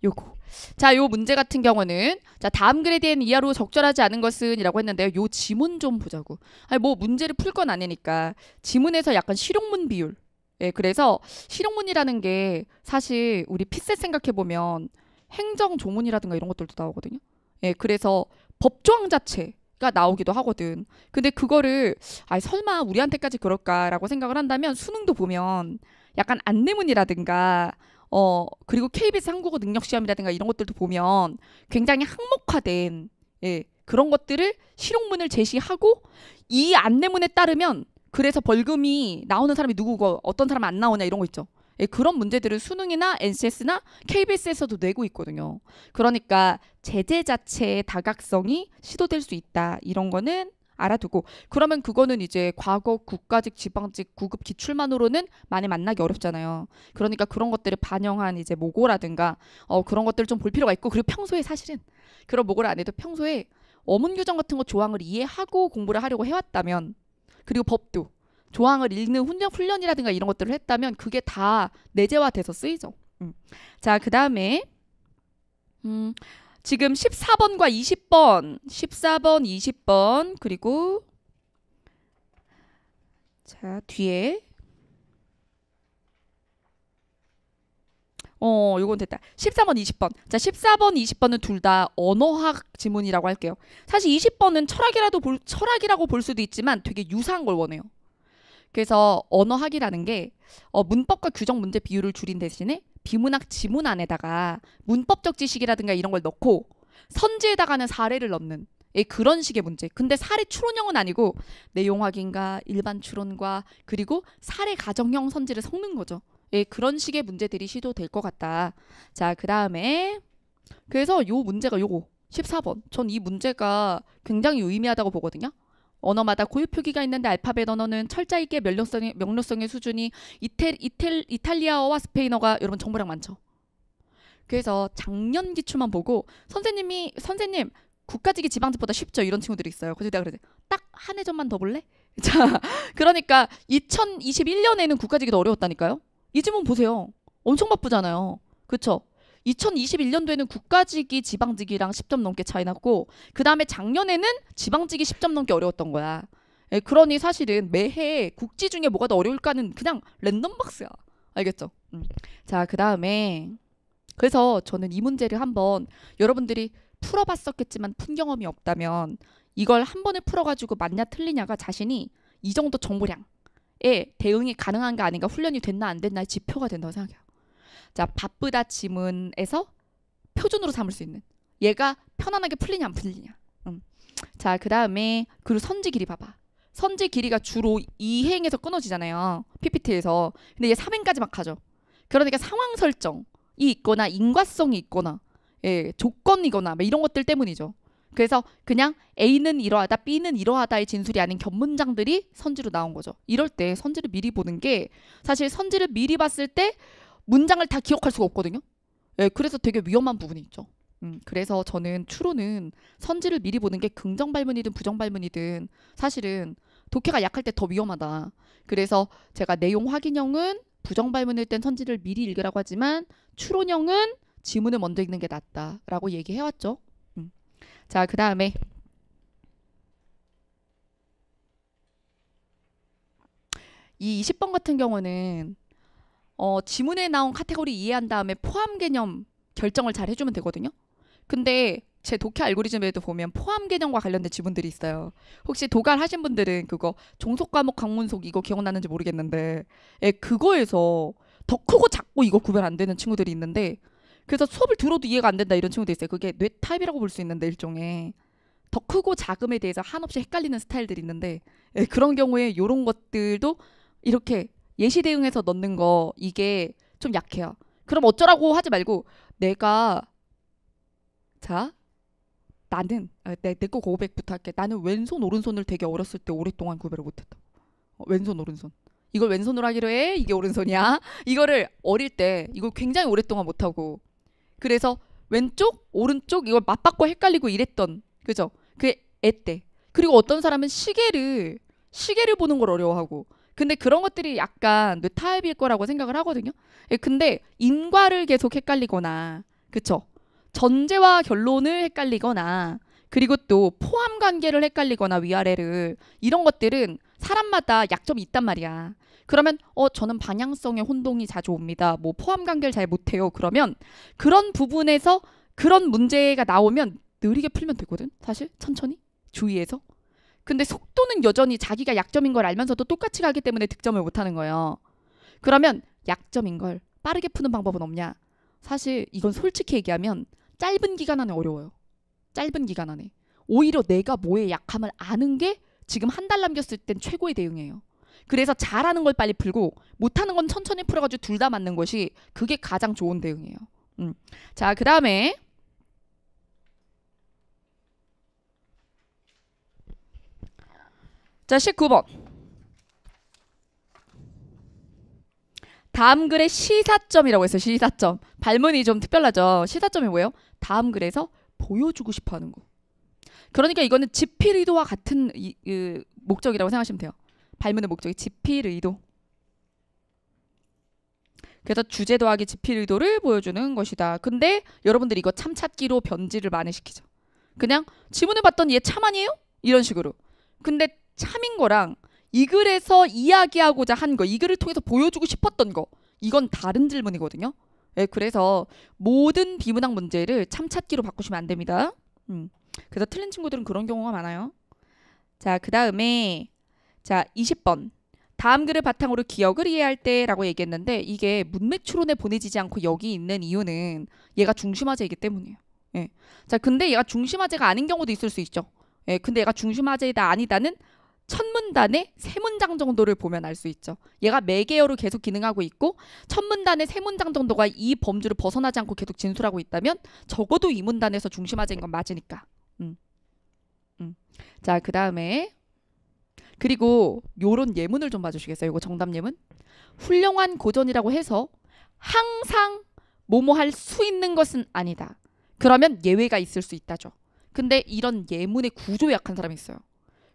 요거 자, 요 문제 같은 경우는 자, 다음 그래대엔 이하로 적절하지 않은 것은이라고 했는데요. 요 지문 좀 보자고. 아니 뭐 문제를 풀 건 아니니까 지문에서 약간 실용문 비율. 예, 그래서 실용문이라는 게 사실 우리 핏셋 생각해 보면 행정 조문이라든가 이런 것들도 나오거든요. 예, 그래서 법조항 자체 가 나오기도 하거든. 근데 그거를 아 설마 우리한테까지 그럴까라고 생각을 한다면 수능도 보면 약간 안내문이라든가 어 그리고 KBS 한국어 능력 시험이라든가 이런 것들도 보면 굉장히 항목화된 예, 그런 것들을 실용문을 제시하고 이 안내문에 따르면 그래서 벌금이 나오는 사람이 누구고 어떤 사람 안 나오냐 이런 거 있죠. 예, 그런 문제들을 수능이나 NCS나 KBS에서도 내고 있거든요. 그러니까 제재 자체의 다각성이 시도될 수 있다. 이런 거는 알아두고 그러면 그거는 이제 과거 국가직 지방직 구급 기출만으로는 많이 만나기 어렵잖아요. 그러니까 그런 것들을 반영한 이제 모고라든가 어 그런 것들을 좀 볼 필요가 있고 그리고 평소에 사실은 그런 모고를 안 해도 평소에 어문 규정 같은 거 조항을 이해하고 공부를 하려고 해왔다면 그리고 법도 조항을 읽는 훈련 훈련이라든가 이런 것들을 했다면 그게 다 내재화돼서 쓰이죠. 음. 자, 그 다음에 음, 지금 14번과 20번, 14번, 20번 그리고 자, 뒤에 어, 요건 됐다. 13번, 20번. 자, 14번, 20번은 둘 다 언어학 지문이라고 할게요. 사실 20번은 철학이라도 볼, 철학이라고 볼 수도 있지만 되게 유사한 걸 원해요. 그래서 언어학이라는 게 어, 문법과 규정 문제 비율을 줄인 대신에 비문학 지문 안에다가 문법적 지식이라든가 이런 걸 넣고 선지에다가는 사례를 넣는 예, 그런 식의 문제. 근데 사례 추론형은 아니고 내용 확인과 일반 추론과 그리고 사례 가정형 선지를 섞는 거죠. 예, 그런 식의 문제들이 시도될 것 같다. 자, 그 다음에 그래서 요 문제가 요거 14번. 전 이 문제가 굉장히 의미하다고 보거든요. 언어마다 고유 표기가 있는데 알파벳 언어는 철자 있게 명료성의, 명료성의 수준이 이태, 이탈, 이탈리아어와 스페인어가 여러분 정보량 많죠. 그래서 작년 기출만 보고 선생님이 선생님 국가직이 지방직보다 쉽죠 이런 친구들이 있어요. 그래서 내가 그래 딱한 해전만 더 볼래? *laughs* 자 그러니까 2021년에는 국가직이 더 어려웠다니까요. 이질문 보세요. 엄청 바쁘잖아요. 그쵸? 2021년도에는 국가직이 지방직이랑 10점 넘게 차이 났고 그 다음에 작년에는 지방직이 10점 넘게 어려웠던 거야. 예, 그러니 사실은 매해 국지 중에 뭐가 더 어려울까는 그냥 랜덤 박스야. 알겠죠? 음. 자, 그 다음에 그래서 저는 이 문제를 한번 여러분들이 풀어봤었겠지만 푼 경험이 없다면 이걸 한 번에 풀어가지고 맞냐 틀리냐가 자신이 이 정도 정보량에 대응이 가능한가 아닌가 훈련이 됐나 안 됐나의 지표가 된다고 생각해요. 자 바쁘다 지문에서 표준으로 삼을 수 있는 얘가 편안하게 풀리냐 안 풀리냐 음. 자그 다음에 그리고 선지 길이 봐봐 선지 길이가 주로 이행에서 끊어지잖아요 PPT에서 근데 얘 3행까지 막 가죠 그러니까 상황 설정이 있거나 인과성이 있거나 예, 조건이거나 막 이런 것들 때문이죠 그래서 그냥 A는 이러하다, B는 이러하다의 진술이 아닌 견문장들이 선지로 나온 거죠. 이럴 때 선지를 미리 보는 게 사실 선지를 미리 봤을 때 문장을 다 기억할 수가 없거든요. 예, 그래서 되게 위험한 부분이 있죠. 음, 그래서 저는 추론은 선지를 미리 보는 게 긍정 발문이든 부정 발문이든 사실은 독해가 약할 때 더 위험하다. 그래서 제가 내용 확인형은 부정 발문일 땐 선지를 미리 읽으라고 하지만 추론형은 지문을 먼저 읽는 게 낫다라고 얘기해왔죠. 음. 자, 그 다음에 이 20번 같은 경우는 어, 지문에 나온 카테고리 이해한 다음에 포함 개념 결정을 잘 해주면 되거든요. 근데 제 독해 알고리즘에도 보면 포함 개념과 관련된 지문들이 있어요. 혹시 도갈 하신 분들은 그거 종속 과목 강문속 이거 기억나는지 모르겠는데 예, 그거에서 더 크고 작고 이거 구별 안 되는 친구들이 있는데 그래서 수업을 들어도 이해가 안 된다 이런 친구도 있어요. 그게 뇌타입이라고 볼 수 있는데 일종의 더 크고 작음에 대해서 한없이 헷갈리는 스타일들이 있는데 예, 그런 경우에 이런 것들도 이렇게 예시 대응해서 넣는 거 이게 좀 약해요. 그럼 어쩌라고 하지 말고 내가 자 나는 아, 내내거 고백부터 할게. 나는 왼손 오른손을 되게 어렸을 때 오랫동안 구별을 못했다. 어, 왼손 오른손. 이걸 왼손으로 하기로 해. 이게 오른손이야. *laughs* 이거를 어릴 때 이걸 굉장히 오랫동안 못하고 그래서 왼쪽 오른쪽 이걸 맞바꿔 헷갈리고 이랬던 그죠? 그 애 때. 그리고 어떤 사람은 시계를 시계를 보는 걸 어려워하고 근데 그런 것들이 약간 뇌타입일 거라고 생각을 하거든요. 예, 근데 인과를 계속 헷갈리거나 그쵸? 전제와 결론을 헷갈리거나 그리고 또 포함 관계를 헷갈리거나 위아래를 이런 것들은 사람마다 약점이 있단 말이야. 그러면 어 저는 방향성의 혼동이 자주 옵니다. 뭐 포함 관계를 잘 못해요. 그러면 그런 부분에서 그런 문제가 나오면 느리게 풀면 되거든. 사실 천천히 주의해서 근데 속도는 여전히 자기가 약점인 걸 알면서도 똑같이 가기 때문에 득점을 못 하는 거예요. 그러면 약점인 걸 빠르게 푸는 방법은 없냐? 사실 이건 솔직히 얘기하면 짧은 기간 안에 어려워요. 짧은 기간 안에. 오히려 내가 뭐에 약함을 아는 게 지금 한 달 남겼을 땐 최고의 대응이에요. 그래서 잘하는 걸 빨리 풀고 못하는 건 천천히 풀어가지고 둘 다 맞는 것이 그게 가장 좋은 대응이에요. 음. 자, 그 다음에 자 19번 다음 글의 시사점이라고 했어요. 시사점. 발문이 좀 특별하죠. 시사점이 뭐예요? 다음 글에서 보여주고 싶어 하는 거. 그러니까 이거는 지필의도와 같은 이, 이, 그 목적이라고 생각하시면 돼요. 발문의 목적이 지필의도. 그래서 주제 더하기 지필의도를 보여주는 것이다. 근데 여러분들이 이거 참 찾기로 변질을 많이 시키죠. 그냥 지문을 봤던니얘참 아니에요? 이런 식으로. 근데 참인 거랑 이 글에서 이야기하고자 한 거, 이 글을 통해서 보여주고 싶었던 거, 이건 다른 질문이거든요. 예, 그래서 모든 비문학 문제를 참 찾기로 바꾸시면 안 됩니다. 음. 그래서 틀린 친구들은 그런 경우가 많아요. 자, 그 다음에 자, 20번. 다음 글을 바탕으로 기억을 이해할 때라고 얘기했는데 이게 문맥 추론에 보내지지 않고 여기 있는 이유는 얘가 중심화제이기 때문이에요. 예. 자, 근데 얘가 중심화제가 아닌 경우도 있을 수 있죠. 예, 근데 얘가 중심화제이다 아니다는 첫 문단에 세 문장 정도를 보면 알 수 있죠. 얘가 매개어로 계속 기능하고 있고 첫 문단에 세 문장 정도가 이 범주를 벗어나지 않고 계속 진술하고 있다면 적어도 이 문단에서 중심화된 건 맞으니까. 음. 음. 자, 그 다음에 그리고 요런 예문을 좀 봐주시겠어요? 이거 정답 예문. 훌륭한 고전이라고 해서 항상 뭐뭐 할 수 있는 것은 아니다. 그러면 예외가 있을 수 있다죠. 근데 이런 예문의 구조에 약한 사람이 있어요.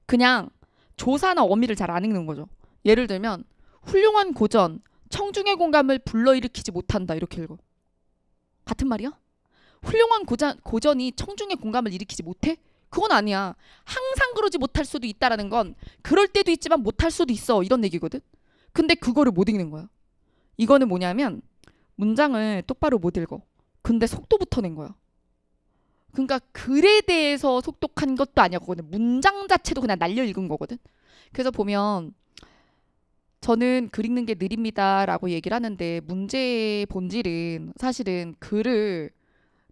그냥 조사나 어미를 잘 안 읽는 거죠. 예를 들면 훌륭한 고전, 청중의 공감을 불러일으키지 못한다 이렇게 읽어. 같은 말이야? 훌륭한 고전, 고전이 청중의 공감을 일으키지 못해? 그건 아니야. 항상 그러지 못할 수도 있다라는 건 그럴 때도 있지만 못할 수도 있어 이런 얘기거든. 근데 그거를 못 읽는 거야. 이거는 뭐냐면 문장을 똑바로 못 읽어. 근데 속도부터 낸 거야. 그러니까 글에 대해서 속독한 것도 아니야 그거는 문장 자체도 그냥 날려 읽은 거거든. 그래서 보면 저는 글 읽는 게 느립니다라고 얘기를 하는데 문제의 본질은 사실은 글을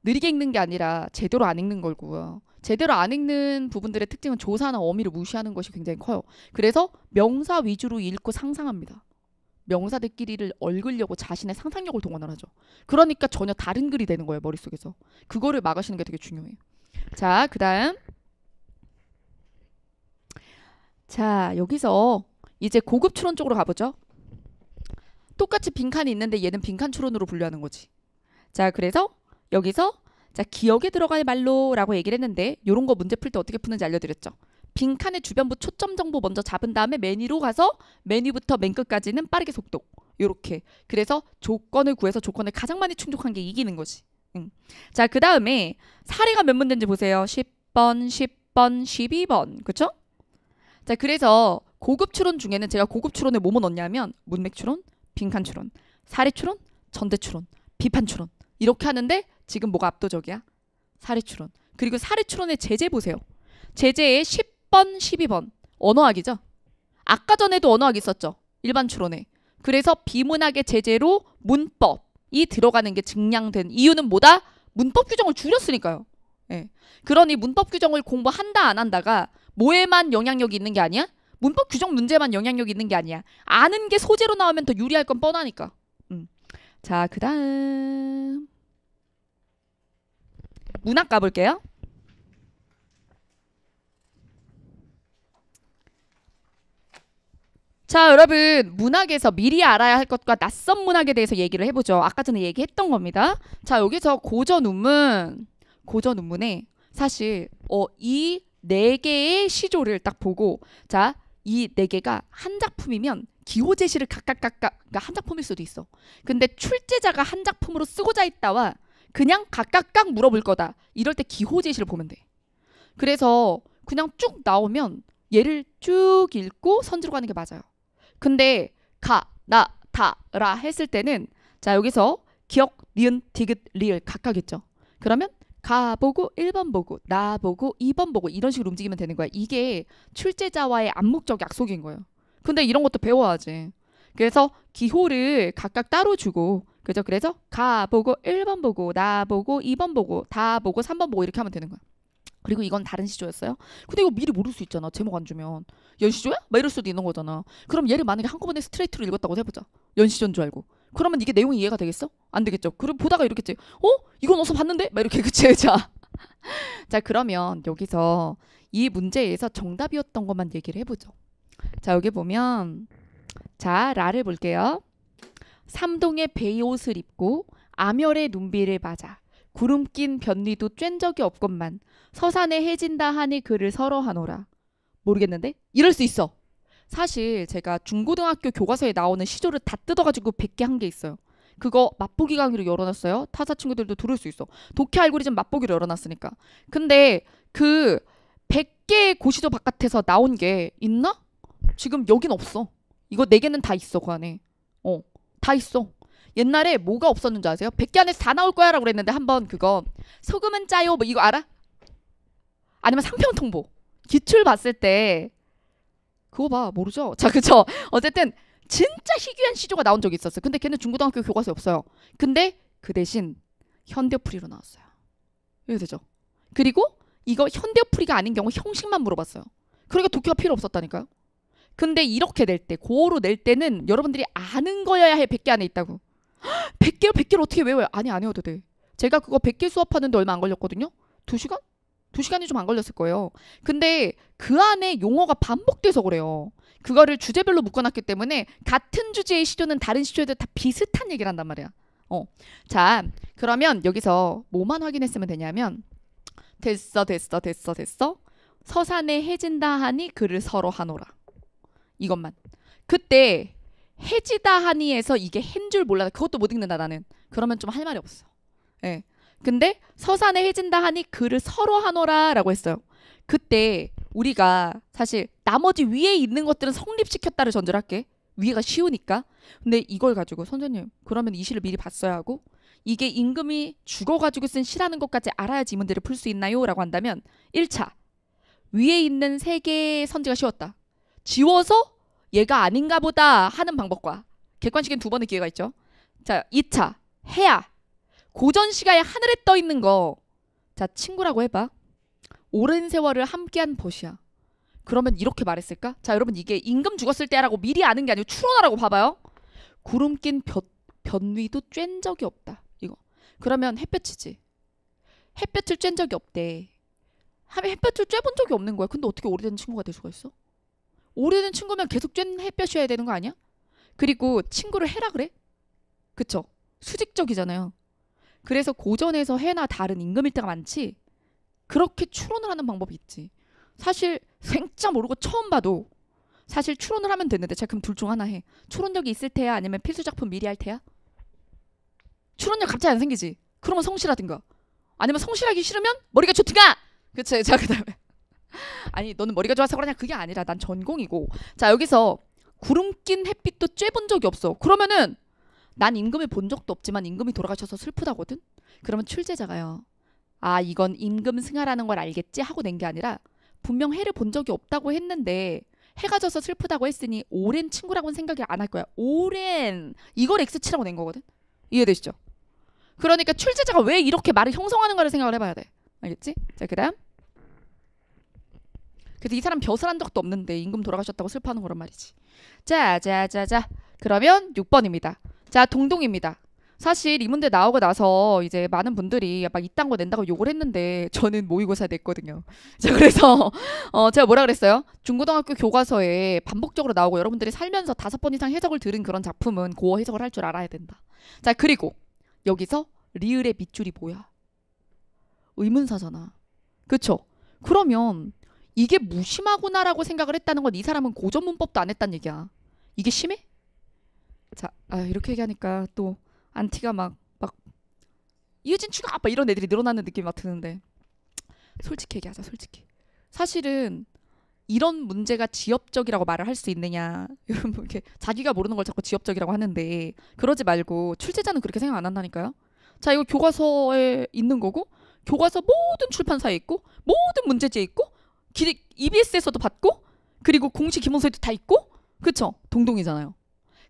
느리게 읽는 게 아니라 제대로 안 읽는 거고요 제대로 안 읽는 부분들의 특징은 조사나 어미를 무시하는 것이 굉장히 커요. 그래서 명사 위주로 읽고 상상합니다. 명사들끼리를 얽으려고 자신의 상상력을 동원을 하죠. 그러니까 전혀 다른 글이 되는 거예요, 머릿속에서. 그거를 막으시는 게 되게 중요해요. 자, 그 다음. 자, 여기서 이제 고급 추론 쪽으로 가보죠. 똑같이 빈칸이 있는데 얘는 빈칸 추론으로 분류하는 거지. 자, 그래서 여기서 자 기억에 들어갈 말로라고 얘기를 했는데 이런 거 문제 풀 때 어떻게 푸는지 알려드렸죠. 빈칸의 주변부 초점 정보 먼저 잡은 다음에 메뉴로 가서 메뉴부터 맨 끝까지는 빠르게 속도 요렇게 그래서 조건을 구해서 조건을 가장 많이 충족한 게 이기는 거지 응. 자그 다음에 사례가 몇 문제인지 보세요 10번 10번 12번 그쵸? 자 그래서 고급 추론 중에는 제가 고급 추론에 뭐뭐 넣냐면 문맥 추론 빈칸 추론 사례 추론 전대 추론 비판 추론 이렇게 하는데 지금 뭐가 압도적이야? 사례 추론 그리고 사례 추론의 제재 보세요 제재의 10 10번, 12번. 언어학이죠. 아까 전에도 언어학 있었죠. 일반 추론에. 그래서 비문학의 제재로 문법이 들어가는 게 증량된 이유는 뭐다? 문법 규정을 줄였으니까요. 예. 그러니 문법 규정을 공부한다 안 한다가 뭐에만 영향력이 있는 게 아니야? 문법 규정 문제만 영향력이 있는 게 아니야. 아는 게 소재로 나오면 더 유리할 건 뻔하니까. 음. 자, 그 다음. 문학 가볼게요. 자, 여러분, 문학에서 미리 알아야 할 것과 낯선 문학에 대해서 얘기를 해보죠. 아까 전에 얘기했던 겁니다. 자, 여기서 고전 논문, 고전 논문에 사실, 어, 이네 개의 시조를 딱 보고, 자, 이 네 개가 한 작품이면 기호 제시를 각각 각각, 그러니까 한 작품일 수도 있어. 근데 출제자가 한 작품으로 쓰고자 했다와 그냥 각각각 물어볼 거다. 이럴 때 기호 제시를 보면 돼. 그래서 그냥 쭉 나오면 얘를 쭉 읽고 선지로 가는 게 맞아요. 근데 가, 나, 다, 라 했을 때는 자 여기서 기억, 니은, 디귿, 리을 각각겠죠 그러면 가 보고 1번 보고 나 보고 2번 보고 이런 식으로 움직이면 되는 거야. 이게 출제자와의 암묵적 약속인 거예요. 근데 이런 것도 배워야지. 그래서 기호를 각각 따로 주고 그죠? 그래서 가 보고 1번 보고 나 보고 2번 보고 다 보고 3번 보고 이렇게 하면 되는 거야. 그리고 이건 다른 시조였어요. 근데 이거 미리 모를 수 있잖아. 제목 안 주면 연시조야? 막 이럴 수도 있는 거잖아. 그럼 얘를 만약에 한꺼번에 스트레이트로 읽었다고 해보자. 연시조인 줄 알고. 그러면 이게 내용이 이해가 되겠어? 안 되겠죠. 그럼 보다가 이렇게지. 어? 이건 어디서 봤는데? 막 이렇게 *laughs* 그치 자. *laughs* 자 그러면 여기서 이 문제에서 정답이었던 것만 얘기를 해보죠. 자 여기 보면 자 라를 볼게요. 삼동의 베이옷을 입고 아멸의 눈비를 맞아 구름 낀 변리도 쬐 적이 없건만 서산에 해진다 하니 그를 서러하노라. 모르겠는데? 이럴 수 있어. 사실 제가 중고등학교 교과서에 나오는 시조를 다 뜯어가지고 100개 한 게 있어요. 그거 맛보기 강의로 열어놨어요. 타사 친구들도 들을 수 있어. 독해 알고리즘 맛보기로 열어놨으니까. 근데 그 100개의 고시도 바깥에서 나온 게 있나? 지금 여긴 없어. 이거 4개는 다 있어, 그 안에. 어, 다 있어. 옛날에 뭐가 없었는지 아세요? 100개 안에서 다 나올 거야 라고 그랬는데 한번 그거 소금은 짜요 뭐 이거 알아? 아니면 상평 통보. 기출 봤을 때 그거 봐 모르죠. 자 그쵸. 어쨌든 진짜 희귀한 시조가 나온 적이 있었어요. 근데 걔는 중고등학교 교과서에 없어요. 근데 그 대신 현대풀이로 나왔어요. 이해 되죠? 그리고 이거 현대풀이가 아닌 경우 형식만 물어봤어요. 그러니까 도쿄가 필요 없었다니까요. 근데 이렇게 낼 때, 고로 낼 때는 여러분들이 아는 거여야 해. 100개 안에 있다고. 100개를 100개를 어떻게 외워요? 아니, 안 외워도 돼. 제가 그거 100개 수업하는데 얼마 안 걸렸거든요. 2시간? 두시간이좀안 걸렸을 거예요. 근데 그 안에 용어가 반복돼서 그래요. 그거를 주제별로 묶어놨기 때문에 같은 주제의 시조는 다른 시조에도 다 비슷한 얘기를 한단 말이야. 어. 자, 그러면 여기서 뭐만 확인했으면 되냐면 됐어, 됐어, 됐어, 됐어. 서산에 해진다 하니 그를 서로 하노라. 이것만. 그때 해지다 하니에서 이게 헨줄 몰라. 그것도 못 읽는다 나는. 그러면 좀 할 말이 없어. 예. 네. 근데 서산에 해진다 하니 그를 서로 하노라라고 했어요. 그때 우리가 사실 나머지 위에 있는 것들은 성립시켰다를 전제할게. 로 위에가 쉬우니까. 근데 이걸 가지고 선생님 그러면 이 시를 미리 봤어야 하고 이게 임금이 죽어가지고 쓴 시라는 것까지 알아야지 이 문제를 풀 수 있나요? 라고 한다면 1차 위에 있는 세 개의 선지가 쉬웠다. 지워서 얘가 아닌가 보다 하는 방법과 객관식엔 두 번의 기회가 있죠. 자, 2차 해야 고전시가에 하늘에 떠 있는 거. 자, 친구라고 해봐. 오랜 세월을 함께한 벗이야. 그러면 이렇게 말했을까? 자, 여러분 이게 임금 죽었을 때라고 미리 아는 게 아니고 추론하라고 봐봐요. 구름 낀 볕, 볕위도 쬐 적이 없다. 이거. 그러면 햇볕이지. 햇볕을 쬐 적이 없대. 햇볕을 쬐 본 적이 없는 거야. 근데 어떻게 오래된 친구가 될 수가 있어? 오래된 친구면 계속 쬐는 햇볕이어야 되는 거 아니야? 그리고 친구를 해라 그래? 그쵸? 수직적이잖아요. 그래서 고전에서 해나 다른 임금 일때가 많지 그렇게 추론을 하는 방법이 있지. 사실 생짜 모르고 처음 봐도 사실 추론을 하면 되는데 제가 그럼 둘 중 하나 해. 추론력이 있을 테야 아니면 필수 작품 미리 할 테야? 추론력 갑자기 안 생기지. 그러면 성실하든가. 아니면 성실하기 싫으면 머리가 좋든가. 그치? 자 그다음에 *laughs* 아니 너는 머리가 좋아서 그러냐 그게 아니라 난 전공이고 자 여기서 구름 낀 햇빛도 쬐 본 적이 없어. 그러면은 난 임금을 본 적도 없지만 임금이 돌아가셔서 슬프다거든. 그러면 출제자가요. 아 이건 임금 승하라는 걸 알겠지 하고 낸 게 아니라 분명 해를 본 적이 없다고 했는데 해가 져서 슬프다고 했으니 오랜 친구라고는 생각이 안할 거야. 오랜 이걸 X치라고 낸 거거든. 이해되시죠? 그러니까 출제자가 왜 이렇게 말을 형성하는거를 생각을 해봐야 돼. 알겠지? 자 그다음. 그래서 이 사람 벼슬 한 적도 없는데 임금 돌아가셨다고 슬퍼하는 거란 말이지. 자, 자, 자, 자. 그러면 6번입니다. 자, 동동입니다. 사실 이 문제 나오고 나서 이제 많은 분들이 막 이딴 거 낸다고 욕을 했는데 저는 모의고사 냈거든요. *laughs* 자, 그래서 어, 제가 뭐라 그랬어요? 중고등학교 교과서에 반복적으로 나오고 여러분들이 살면서 다섯 번 이상 해석을 들은 그런 작품은 고어 해석을 할 줄 알아야 된다. 자, 그리고 여기서 리을의 밑줄이 뭐야? 의문사잖아. 그쵸? 그러면 이게 무심하구나라고 생각을 했다는 건 이 사람은 고전 문법도 안 했단 얘기야. 이게 심해? 자, 아, 이렇게 얘기하니까 또 안티가 막 막 이유진 추가 아빠 이런 애들이 늘어나는 느낌이 막 드는데 솔직히 얘기하자 솔직히 사실은 이런 문제가 지엽적이라고 말을 할 수 있느냐 *laughs* 이런 분 뭐 이렇게 자기가 모르는 걸 자꾸 지엽적이라고 하는데 그러지 말고 출제자는 그렇게 생각 안 한다니까요 자 이거 교과서에 있는 거고 교과서 모든 출판사에 있고 모든 문제지에 있고 기, EBS에서도 받고 그리고 공시 기본서에도 다 있고 그쵸 동동이잖아요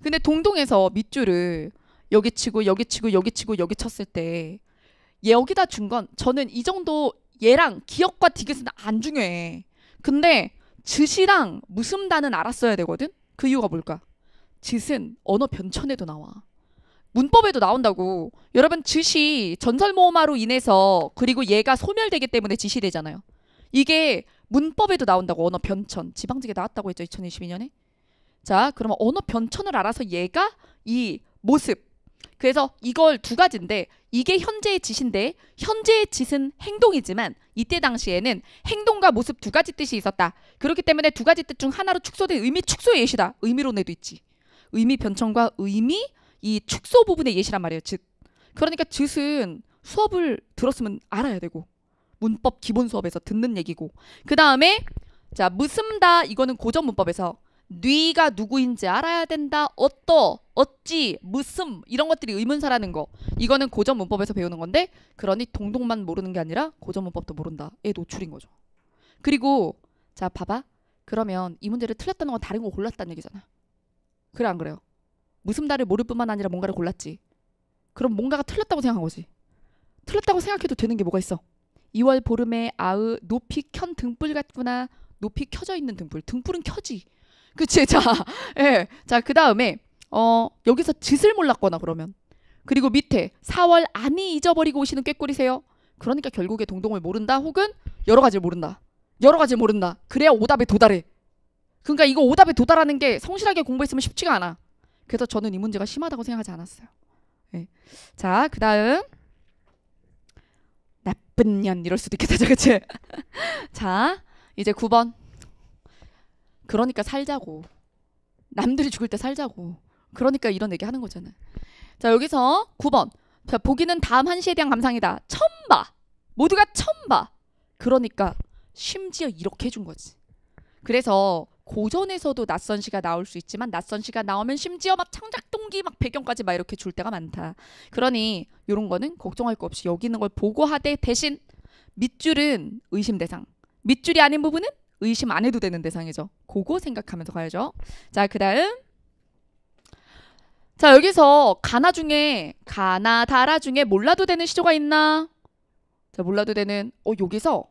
근데 동동에서 밑줄을 여기 치고 여기 치고 여기 치고 여기 쳤을 때 여기다 준 건 저는 이 정도 얘랑 기억과 디귿은 안 중요해. 근데 짓이랑 무음단은 알았어야 되거든. 그 이유가 뭘까? 짓은 언어 변천에도 나와. 문법에도 나온다고. 여러분 짓이 전설모음화로 인해서 그리고 얘가 소멸되기 때문에 짓이 되잖아요. 이게 문법에도 나온다고 언어 변천 지방직에 나왔다고 했죠 2022년에 자, 그러면 언어 변천을 알아서 얘가 이 모습. 그래서 이걸 두 가지인데 이게 현재의 짓인데 현재의 짓은 행동이지만 이때 당시에는 행동과 모습 두 가지 뜻이 있었다. 그렇기 때문에 두 가지 뜻 중 하나로 축소된 의미 축소의 예시다. 의미론에도 있지. 의미 변천과 의미 이 축소 부분의 예시란 말이에요. 즉 그러니까 즉은 수업을 들었으면 알아야 되고 문법 기본 수업에서 듣는 얘기고 그 다음에 자무슨다 이거는 고전 문법에서 뉘가 누구인지 알아야 된다. 어떠, 어찌, 무슨 이런 것들이 의문사라는 거. 이거는 고전 문법에서 배우는 건데 그러니 동동만 모르는 게 아니라 고전 문법도 모른다에 노출인 거죠. 그리고 자 봐봐. 그러면 이 문제를 틀렸다는 건 다른 거 골랐다는 얘기잖아. 그래 안 그래요? 무슨다를 모를 뿐만 아니라 뭔가를 골랐지. 그럼 뭔가가 틀렸다고 생각한 거지. 틀렸다고 생각해도 되는 게 뭐가 있어? 2월 보름에 아으 높이 켠 등불 같구나. 높이 켜져 있는 등불. 등불은 켜지. 그치? 자, *laughs* 예. 자, 그 다음에, 어, 여기서 짓을 몰랐거나 그러면. 그리고 밑에 4월 안이 잊어버리고 오시는 꾀꼬리세요. 그러니까 결국에 동동을 모른다 혹은 여러 가지를 모른다. 여러 가지 를 모른다. 그래야 오답에 도달해. 그러니까 이거 오답에 도달하는 게 성실하게 공부했으면 쉽지가 않아. 그래서 저는 이 문제가 심하다고 생각하지 않았어요. 네. 자, 그 다음. 나쁜 년 이럴 수도 있겠다. *laughs* 그치? 자, 이제 9번. 그러니까 살자고. 남들이 죽을 때 살자고. 그러니까 이런 얘기 하는 거잖아 자, 여기서 9번. 자, 보기는 다음 한시에 대한 감상이다. 처음 봐. 모두가 처음 봐. 그러니까 심지어 이렇게 해준 거지. 그래서 고전에서도 낯선 시가 나올 수 있지만 낯선 시가 나오면 심지어 막 창작 동기 막 배경까지 막 이렇게 줄 때가 많다. 그러니 이런 거는 걱정할 거 없이 여기 있는 걸 보고 하되 대신 밑줄은 의심 대상. 밑줄이 아닌 부분은 의심 안 해도 되는 대상이죠. 그거 생각하면서 가야죠. 자, 그 다음. 자, 여기서 가나 중에, 가나, 다라 중에 몰라도 되는 시조가 있나? 자, 몰라도 되는, 어, 여기서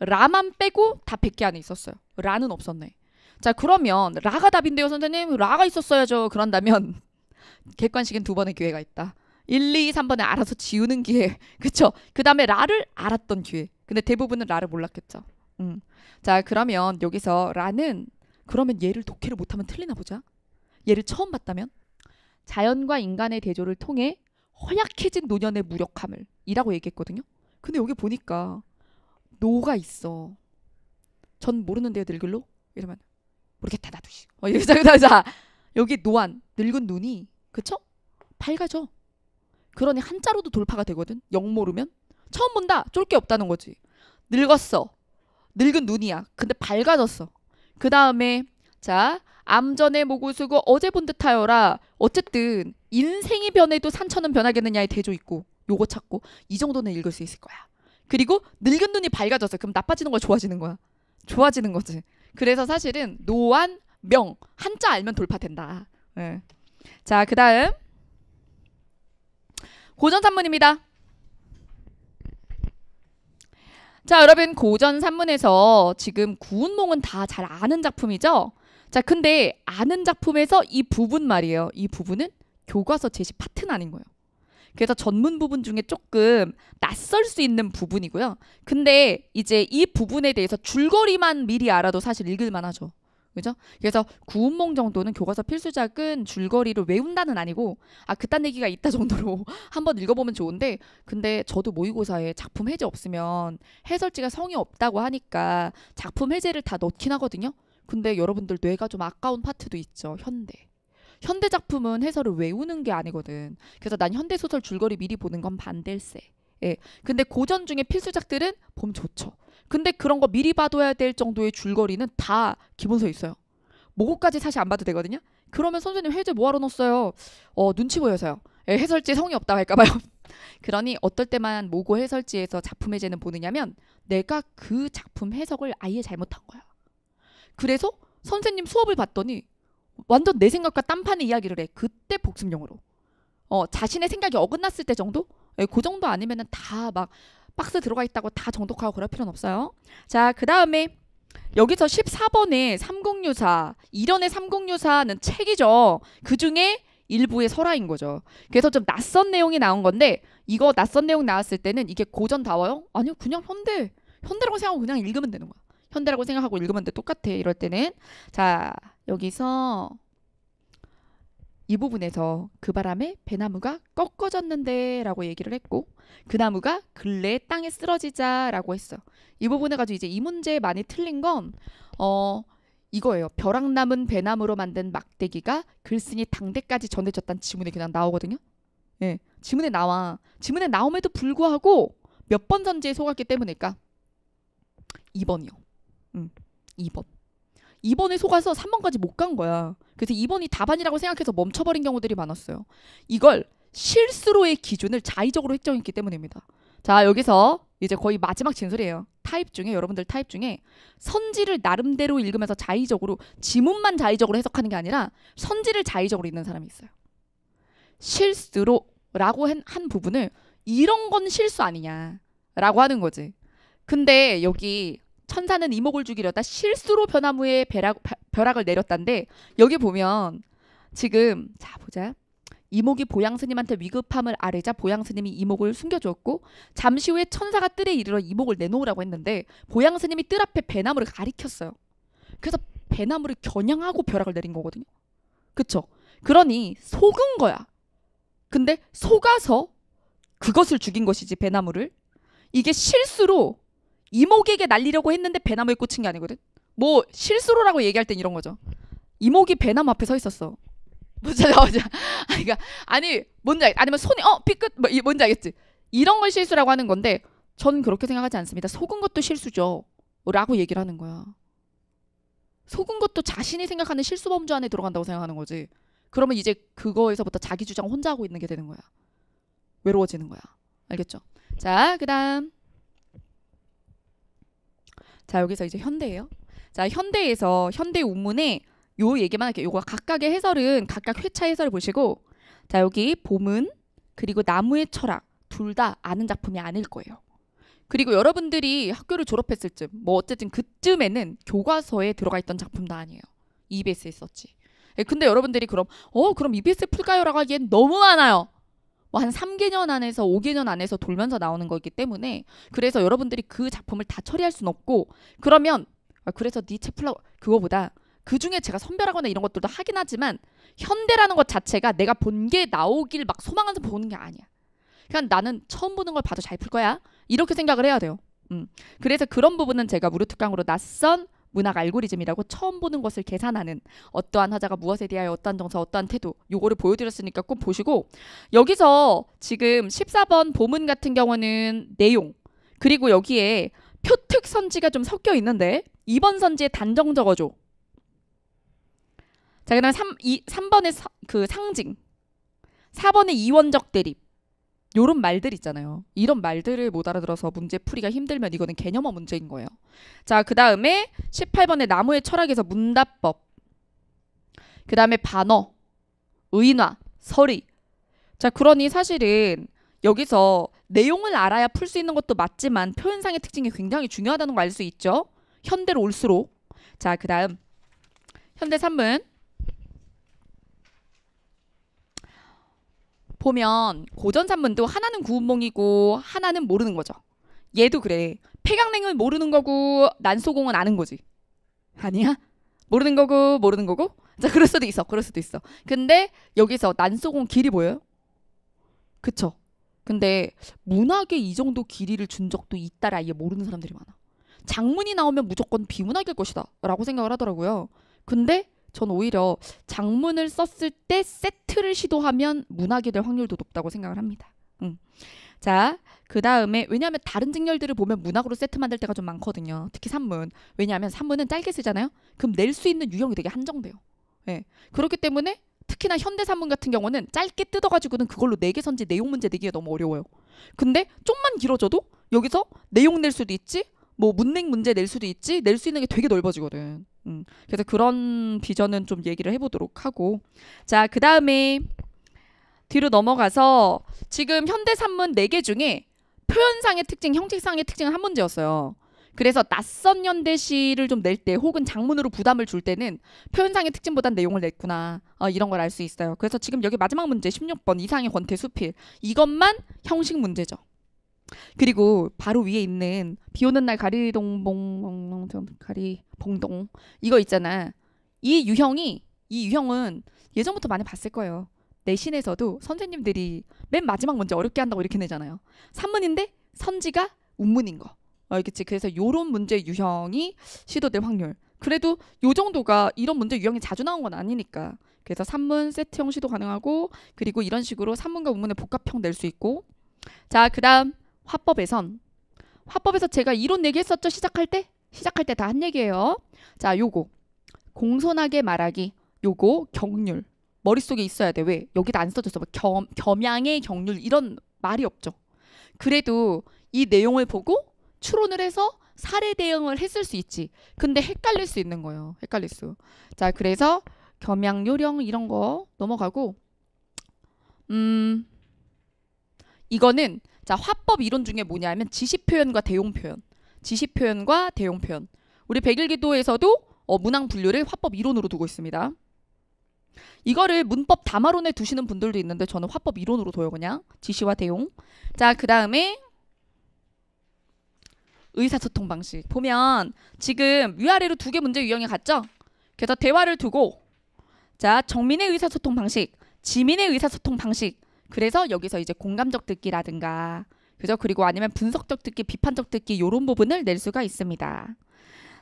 라만 빼고 다 100개 안에 있었어요. 라는 없었네. 자, 그러면 라가 답인데요, 선생님. 라가 있었어야죠. 그런다면 *laughs* 객관식엔 두 번의 기회가 있다. 1, 2, 3번에 알아서 지우는 기회. *laughs* 그쵸? 그 다음에 라를 알았던 기회. 근데 대부분은 라를 몰랐겠죠. 음. 자, 그러면 여기서 라는 그러면 얘를 독해를 못하면 틀리나 보자. 얘를 처음 봤다면 자연과 인간의 대조를 통해 허약해진 노년의 무력함을 이라고 얘기했거든요. 근데 여기 보니까 노가 있어. 전 모르는데요, 늙을로? 이러면 모르겠다 나도 씨. 어, 이러자 *laughs* 자 여기 노안 늙은 눈이 그쵸? 밝아져. 그러니 한자로도 돌파가 되거든. 영 모르면 처음 본다 쫄 게 없다는 거지. 늙었어 늙은 눈이야. 근데 밝아졌어. 그 다음에 자암전에 목을 쓰고 어제 본 듯하여라. 어쨌든 인생이 변해도 산천은 변하겠느냐의 대조 있고 요거 찾고 이 정도는 읽을 수 있을 거야. 그리고 늙은 눈이 밝아졌어. 그럼 나빠지는 걸 좋아지는 거야. 좋아지는 거지. 그래서 사실은 노안 명 한자 알면 돌파된다. 네. 자 그다음 고전 산문입니다. 자, 여러분 고전 산문에서 지금 구운농은 다 잘 아는 작품이죠? 자, 근데 아는 작품에서 이 부분 말이에요. 이 부분은 교과서 제시 파트는 아닌 거예요. 그래서 전문 부분 중에 조금 낯설 수 있는 부분이고요. 근데 이제 이 부분에 대해서 줄거리만 미리 알아도 사실 읽을 만하죠. 그죠? 그래서 구운몽 정도는 교과서 필수작은 줄거리를 외운다는 아니고 아 그딴 얘기가 있다 *laughs* 정도로 한번 읽어보면 좋은데 근데 저도 모의고사에 작품 해제 없으면 해설지가 성의 없다고 하니까 작품 해제를 다 넣긴 하거든요. 근데 여러분들 뇌가 좀 아까운 파트도 있죠. 현대. 현대 작품은 해설을 외우는 게 아니거든. 그래서 난 현대 소설 줄거리 미리 보는 건 반댈세. 예. 근데 고전 중에 필수작들은 보면 좋죠. 근데 그런 거 미리 봐둬야 될 정도의 줄거리는 다 기본서에 있어요. 모고까지 사실 안 봐도 되거든요. 그러면 선생님 해제 뭐하러 넣었어요? 어 눈치 보여서요. 예, 해설지 성의 없다 할까봐요. *laughs* 그러니 어떨 때만 모고 해설지에서 작품 해제는 보느냐면 내가 그 작품 해석을 아예 잘못한 거야. 그래서 선생님 수업을 봤더니 완전 내 생각과 딴판의 이야기를 해. 그때 복습용으로. 어, 자신의 생각이 어긋났을 때 정도? 예, 그 정도 아니면은 다막 박스 들어가 있다고 다 정독하고 그럴 필요는 없어요. 자, 그 다음에 여기서 14번에 삼국유사, 이련의 삼국유사는 책이죠. 그 중에 일부의 설화인 거죠. 그래서 좀 낯선 내용이 나온 건데 이거 낯선 내용 나왔을 때는 이게 고전다워요? 아니요, 그냥 현대. 현대라고 생각하고 그냥 읽으면 되는 거야. 현대라고 생각하고 읽으면 돼. 똑같아. 이럴 때는. 자, 여기서 이 부분에서 그 바람에 배나무가 꺾어졌는데 라고 얘기를 했고 그 나무가 근래에 땅에 쓰러지자 라고 했어. 이 부분에 가지고 이제 이 문제에 많이 틀린 건 어, 이거예요. 벼락 남은 배나무로 만든 막대기가 글쓴이 당대까지 전해졌다는 지문에 그냥 나오거든요. 예. 지문에 나와. 지문에 나옴에도 불구하고 몇 번 전제에 속았기 때문일까? 2번이요. 음. 2번. 2번에 속아서 3번까지 못 간 거야. 그래서 2번이 답안이라고 생각해서 멈춰버린 경우들이 많았어요. 이걸 실수로의 기준을 자의적으로 획정했기 때문입니다. 자, 여기서 이제 거의 마지막 진술이에요. 타입 중에 여러분들 타입 중에 선지를 나름대로 읽으면서 자의적으로 지문만 자의적으로 해석하는 게 아니라 선지를 자의적으로 읽는 사람이 있어요. 실수로라고 한, 한 부분을 이런 건 실수 아니냐라고 하는 거지. 근데 여기 천사는 이목을 죽이려다 실수로 벼나무에 벼락, 벼락을 내렸단데 여기 보면 지금 자 보자 이목이 보양 스님한테 위급함을 아뢰자 보양 스님이 이목을 숨겨주었고 잠시 후에 천사가 뜰에 이르러 이목을 내놓으라고 했는데 보양 스님이 뜰 앞에 배나무를 가리켰어요. 그래서 배나무를 겨냥하고 벼락을 내린 거거든요. 그쵸? 그러니 속은 거야. 근데 속아서 그것을 죽인 것이지 배나무를 이게 실수로 이목에게 날리려고 했는데 배나무에 꽂힌 게 아니거든. 뭐 실수로라고 얘기할 땐 이런 거죠. 이목이 배나무 앞에 서 있었어. 무슨 나오자. 그니까 아니 뭔지 알, 아니면 손이 어 피끝 뭐 뭔지 알겠지. 이런 걸 실수라고 하는 건데 전 그렇게 생각하지 않습니다. 속은 것도 실수죠. 라고 얘기를 하는 거야. 속은 것도 자신이 생각하는 실수 범주 안에 들어간다고 생각하는 거지. 그러면 이제 그거에서부터 자기 주장 혼자 하고 있는 게 되는 거야. 외로워지는 거야. 알겠죠? 자, 그다음 자 여기서 이제 현대예요. 자 현대에서 현대 운문에 요 얘기만 할게요. 요거 각각의 해설은 각각 회차 해설을 보시고 자 여기 봄은 그리고 나무의 철학 둘 다 아는 작품이 아닐 거예요. 그리고 여러분들이 학교를 졸업했을 쯤, 뭐 어쨌든 그쯤에는 교과서에 들어가 있던 작품도 아니에요. EBS에 썼지. 근데 여러분들이 그럼 어 그럼 EBS 풀까요라고 하기엔 너무 많아요. 뭐한 3개년 안에서 5개년 안에서 돌면서 나오는 거기 때문에 그래서 여러분들이 그 작품을 다 처리할 순 없고 그러면 아, 그래서 니체 플라 워 그거보다 그 중에 제가 선별하거나 이런 것들도 하긴 하지만 현대라는 것 자체가 내가 본 게 나오길 막 소망하면서 보는 게 아니야. 그냥 나는 처음 보는 걸 봐도 잘 풀 거야. 이렇게 생각을 해야 돼요. 음. 그래서 그런 부분은 제가 무료 특강으로 낯선 문학 알고리즘이라고 처음 보는 것을 계산하는 어떠한 화자가 무엇에 대하여 어떠한 정서 어떠한 태도 요거를 보여드렸으니까 꼭 보시고 여기서 지금 14번 보문 같은 경우는 내용 그리고 여기에 표특 선지가 좀 섞여 있는데 2번 선지의 단정 적어줘. 자, 그다음 3, 2, 3번의 사, 그 상징. 4번의 이원적 대립. 요런 말들 있잖아요. 이런 말들을 못 알아들어서 문제 풀이가 힘들면 이거는 개념어 문제인 거예요. 자, 그 다음에 1 8번에 나무의 철학에서 문답법. 그 다음에 반어, 의인화, 서리. 자, 그러니 사실은 여기서 내용을 알아야 풀 수 있는 것도 맞지만 표현상의 특징이 굉장히 중요하다는 걸 알 수 있죠. 현대로 올수록. 자, 그 다음. 현대 3문. 보면 고전산문도 하나는 구운몽이고 하나는 모르는 거죠. 얘도 그래. 폐강냉은 모르는 거고 난소공은 아는 거지. 아니야? 모르는 거고 모르는 거고? 자, 그럴 수도 있어. 그럴 수도 있어. 근데 여기서 난소공 길이 보여요? 그쵸? 근데 문학에 이 정도 길이를 준 적도 있다라 이예 모르는 사람들이 많아. 장문이 나오면 무조건 비문학일 것이다 라고 생각을 하더라고요. 근데 전 오히려 작문을 썼을 때 세트를 시도하면 문학이 될 확률도 높다고 생각을 합니다. 음. 자, 그 다음에 왜냐하면 다른 직렬들을 보면 문학으로 세트 만들 때가 좀 많거든요. 특히 산문. 왜냐하면 산문은 짧게 쓰잖아요. 그럼 낼 수 있는 유형이 되게 한정돼요. 예. 그렇기 때문에 특히나 현대 산문 같은 경우는 짧게 뜯어가지고는 그걸로 네 개 선지 내용 문제 내기가 너무 어려워요. 근데 좀만 길어져도 여기서 내용 낼 수도 있지, 뭐 문맹 문제 낼 수도 있지 낼 수 있는 게 되게 넓어지거든. 음. 그래서 그런 비전은 좀 얘기를 해보도록 하고 자그 다음에 뒤로 넘어가서 지금 현대 산문 4개 중에 표현상의 특징, 형식상의 특징은 한 문제였어요. 그래서 낯선 현대시를 좀 낼 때 혹은 장문으로 부담을 줄 때는 표현상의 특징보단 내용을 냈구나 어, 이런 걸 알 수 있어요. 그래서 지금 여기 마지막 문제 16번 이상의 권태 수필 이것만 형식 문제죠. 그리고 바로 위에 있는 비 오는 날 가리동봉 가리봉동 이거 있잖아. 이 유형이 이 유형은 예전부터 많이 봤을 거예요. 내신에서도 선생님들이 맨 마지막 문제 어렵게 한다고 이렇게 내잖아요. 산문인데 선지가 운문인 거. 알겠지? 어, 그래서 요런 문제 유형이 시도될 확률. 그래도 요 정도가 이런 문제 유형이 자주 나온 건 아니니까. 그래서 산문 세트형 시도 가능하고 그리고 이런 식으로 산문과 운문의 복합형 낼 수 있고 자, 그다음 화법에선 화법에서 제가 이론 얘기했었죠 시작할 때 시작할 때 다 한 얘기예요 자 요거 공손하게 말하기 요거 경률 머릿속에 있어야 돼 왜 여기다 안 써줬어 뭐 겸, 겸양의 경률 이런 말이 없죠 그래도 이 내용을 보고 추론을 해서 사례 대응을 했을 수 있지 근데 헷갈릴 수 있는 거예요 헷갈릴 수자 그래서 겸양 요령 이런 거 넘어가고 음 이거는 자 화법 이론 중에 뭐냐면 지시 표현과 대용 표현, 지시 표현과 대용 표현. 우리 백일기도에서도 어, 문항 분류를 화법 이론으로 두고 있습니다. 이거를 문법 담화론에 두시는 분들도 있는데 저는 화법 이론으로 둬요 그냥 지시와 대용. 자그 다음에 의사소통 방식 보면 지금 위아래로 두 개 문제 유형이 같죠? 그래서 대화를 두고 자 정민의 의사소통 방식, 지민의 의사소통 방식 그래서 여기서 이제 공감적 듣기라든가 그죠? 그리고 아니면 분석적 듣기, 비판적 듣기 요런 부분을 낼 수가 있습니다.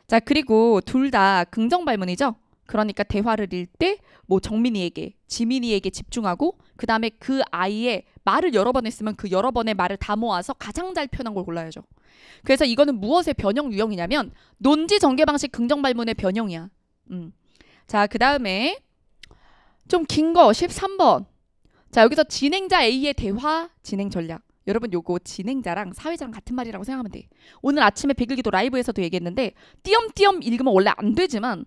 자, 그리고 둘 다 긍정 발문이죠. 그러니까 대화를 일때뭐 정민이에게, 지민이에게 집중하고 그다음에 그 아이의 말을 여러 번 했으면 그 여러 번의 말을 다 모아서 가장 잘 표현한 걸 골라야죠. 그래서 이거는 무엇의 변형 유형이냐면 논지 전개 방식 긍정 발문의 변형이야. 음. 자, 그다음에 좀 긴 거 13번. 자 여기서 진행자 A의 대화 진행 전략 여러분 요거 진행자랑 사회자랑 같은 말이라고 생각하면 돼 오늘 아침에 백일기도 라이브에서도 얘기했는데 띄엄띄엄 읽으면 원래 안 되지만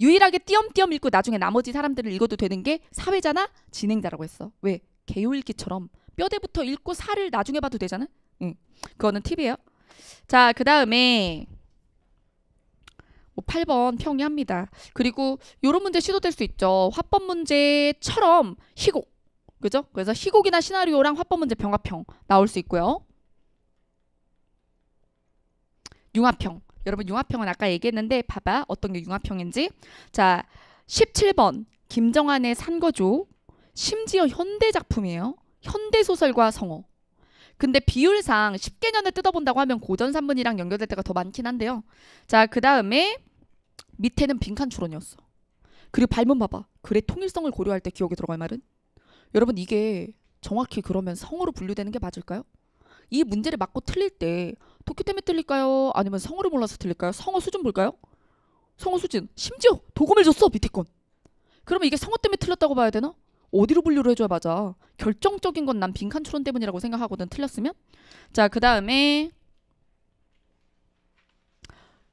유일하게 띄엄띄엄 읽고 나중에 나머지 사람들을 읽어도 되는 게 사회자나 진행자라고 했어 왜? 개요읽기처럼 뼈대부터 읽고 살을 나중에 봐도 되잖아 응 그거는 팁이에요 자그 다음에 8번 뭐 평이합니다 그리고 이런 문제 시도될 수 있죠 화법 문제처럼 희곡 그죠? 그래서 희곡이나 시나리오랑 화법 문제 병합형 나올 수 있고요. 융합형. 여러분 융합형은 아까 얘기했는데 봐봐 어떤 게 융합형인지. 자, 17번 김정한의 산거조. 심지어 현대 작품이에요. 현대 소설과 성어. 근데 비율상 10개년을 뜯어본다고 하면 고전 산문이랑 연결될 때가 더 많긴 한데요. 자, 그 다음에 밑에는 빈칸 추론이었어 그리고 발문 봐봐. 글의 통일성을 고려할 때 기억에 들어갈 말은? 여러분 이게 정확히 그러면 성으로 분류되는 게 맞을까요? 이 문제를 맞고 틀릴 때 도끼 때문에 틀릴까요? 아니면 성으로 몰라서 틀릴까요? 성어 수준 볼까요? 성어 수준 심지어 도금을 줬어 밑에 건 그러면 이게 성어 때문에 틀렸다고 봐야 되나? 어디로 분류를 해줘야 맞아? 결정적인 건 난 빈칸 추론 때문이라고 생각하거든 틀렸으면 자 그 다음에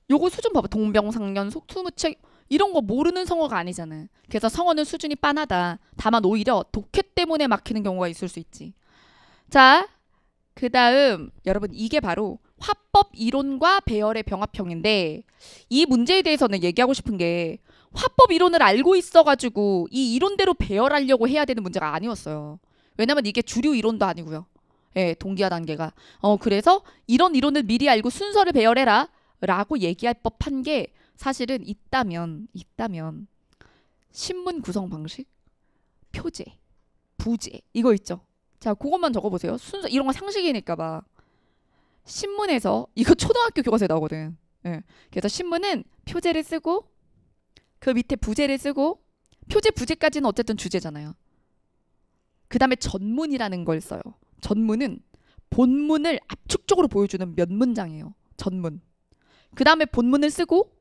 요거 수준 봐봐 동병상련 속투무책 이런 거 모르는 성어가 아니잖아. 그래서 성어는 수준이 빤하다. 다만 오히려 독해 때문에 막히는 경우가 있을 수 있지. 자, 그 다음 여러분 이게 바로 화법 이론과 배열의 병합형인데 이 문제에 대해서는 얘기하고 싶은 게 화법 이론을 알고 있어가지고 이 이론대로 배열하려고 해야 되는 문제가 아니었어요. 왜냐면 이게 주류 이론도 아니고요. 예, 동기화 단계가. 어, 그래서 이런 이론을 미리 알고 순서를 배열해라. 라고 얘기할 법한 게 사실은 있다면 있다면 신문 구성 방식, 표제, 부제 이거 있죠. 자, 그것만 적어보세요. 순서 이런 거 상식이니까 막 신문에서 이거 초등학교 교과서에 나오거든. 예. 그래서 신문은 표제를 쓰고 그 밑에 부제를 쓰고 표제 부제까지는 어쨌든 주제잖아요. 그 다음에 전문이라는 걸 써요. 전문은 본문을 압축적으로 보여주는 몇 문장이에요. 전문. 그 다음에 본문을 쓰고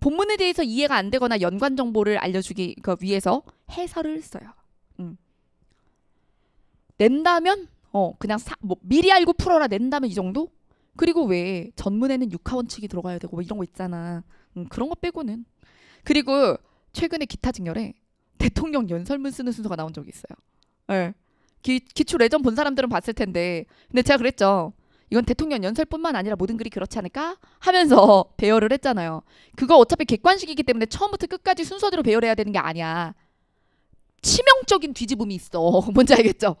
본문에 대해서 이해가 안 되거나 연관 정보를 알려주기 그러니까 위해서 해설을 써요. 음. 낸다면 어 그냥 사, 뭐 미리 알고 풀어라 낸다면 이 정도? 그리고 왜 전문에는 육하 원칙이 들어가야 되고 뭐 이런 거 있잖아. 음, 그런 거 빼고는 그리고 최근에 기타 직열에 대통령 연설문 쓰는 순서가 나온 적이 있어요. 네. 기, 기초 레전 본 사람들은 봤을 텐데 근데 제가 그랬죠. 이건 대통령 연설뿐만 아니라 모든 글이 그렇지 않을까 하면서 *laughs* 배열을 했잖아요. 그거 어차피 객관식이기 때문에 처음부터 끝까지 순서대로 배열해야 되는 게 아니야. 치명적인 뒤집음이 있어. *laughs* 뭔지 알겠죠?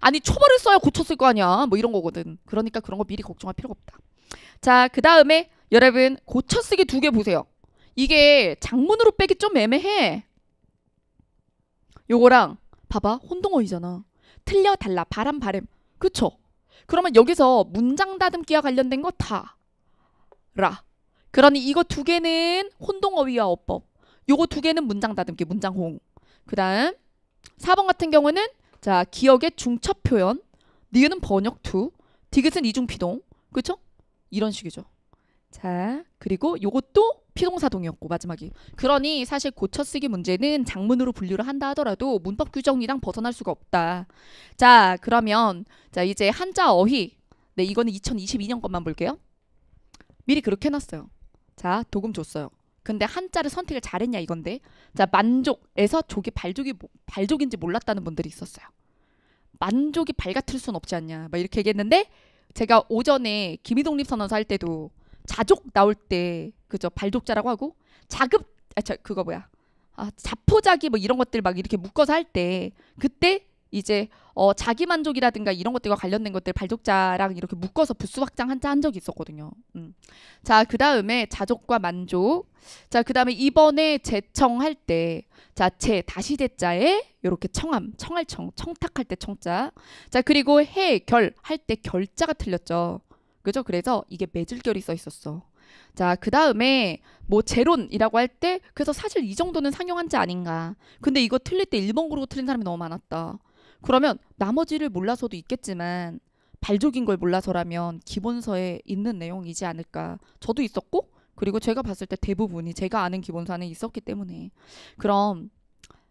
아니 초벌을 써야 고쳤을 거 아니야. 뭐 이런 거거든. 그러니까 그런 거 미리 걱정할 필요가 없다. 자, 그 다음에 여러분 고쳐쓰기 두 개 보세요. 이게 장문으로 빼기 좀 애매해. 요거랑 봐봐 혼동어이잖아. 틀려 달라 바람 바람 그쵸? 그러면 여기서 문장 다듬기와 관련된 거 다라. 그러니 이거 두 개는 혼동어휘와 어법. 요거 두 개는 문장 다듬기, 문장 호 그다음 4번 같은 경우는 자, 기억의 중첩 표현. 니은은 번역 투, 디귿은 이중 피동. 그렇죠? 이런 식이죠. 자, 그리고 요것도 피동사 동이었고 마지막이. 그러니 사실 고쳐쓰기 문제는 장문으로 분류를 한다 하더라도 문법 규정이랑 벗어날 수가 없다. 자, 그러면 자 이제 한자 어휘. 네, 이거는 2022년 것만 볼게요. 미리 그렇게 해놨어요. 자, 도금 줬어요. 근데 한자를 선택을 잘했냐 이건데. 자, 만족에서 족이 발족이 뭐, 발족인지 몰랐다는 분들이 있었어요. 만족이 발 같을 순 없지 않냐. 막 이렇게 얘기했는데 제가 오전에 김희동립 선언서 할 때도 자족 나올 때 그죠 발족자라고 하고 자급 아, 저, 그거 뭐야 아, 자포자기 뭐 이런 것들 막 이렇게 묶어서 할 때 그때 이제 어, 자기 만족이라든가 이런 것들과 관련된 것들 발족자랑 이렇게 묶어서 부수 확장 한자 한 적이 있었거든요. 음. 자, 그 다음에 자족과 만족. 자, 그 다음에 이번에 재청할 때, 자, 재 다시 재자에 이렇게 청함, 청할 청, 청탁할 때 청자. 자, 그리고 해결할 때 결자가 틀렸죠. 그죠? 그래서 이게 매질결이 써 있었어. 자, 그 다음에 뭐 제론이라고 할 때 그래서 사실 이 정도는 상용한지 아닌가. 근데 이거 틀릴 때 1번 고르고 틀린 사람이 너무 많았다. 그러면 나머지를 몰라서도 있겠지만 발족인 걸 몰라서라면 기본서에 있는 내용이지 않을까. 저도 있었고 그리고 제가 봤을 때 대부분이 제가 아는 기본서는 있었기 때문에 그럼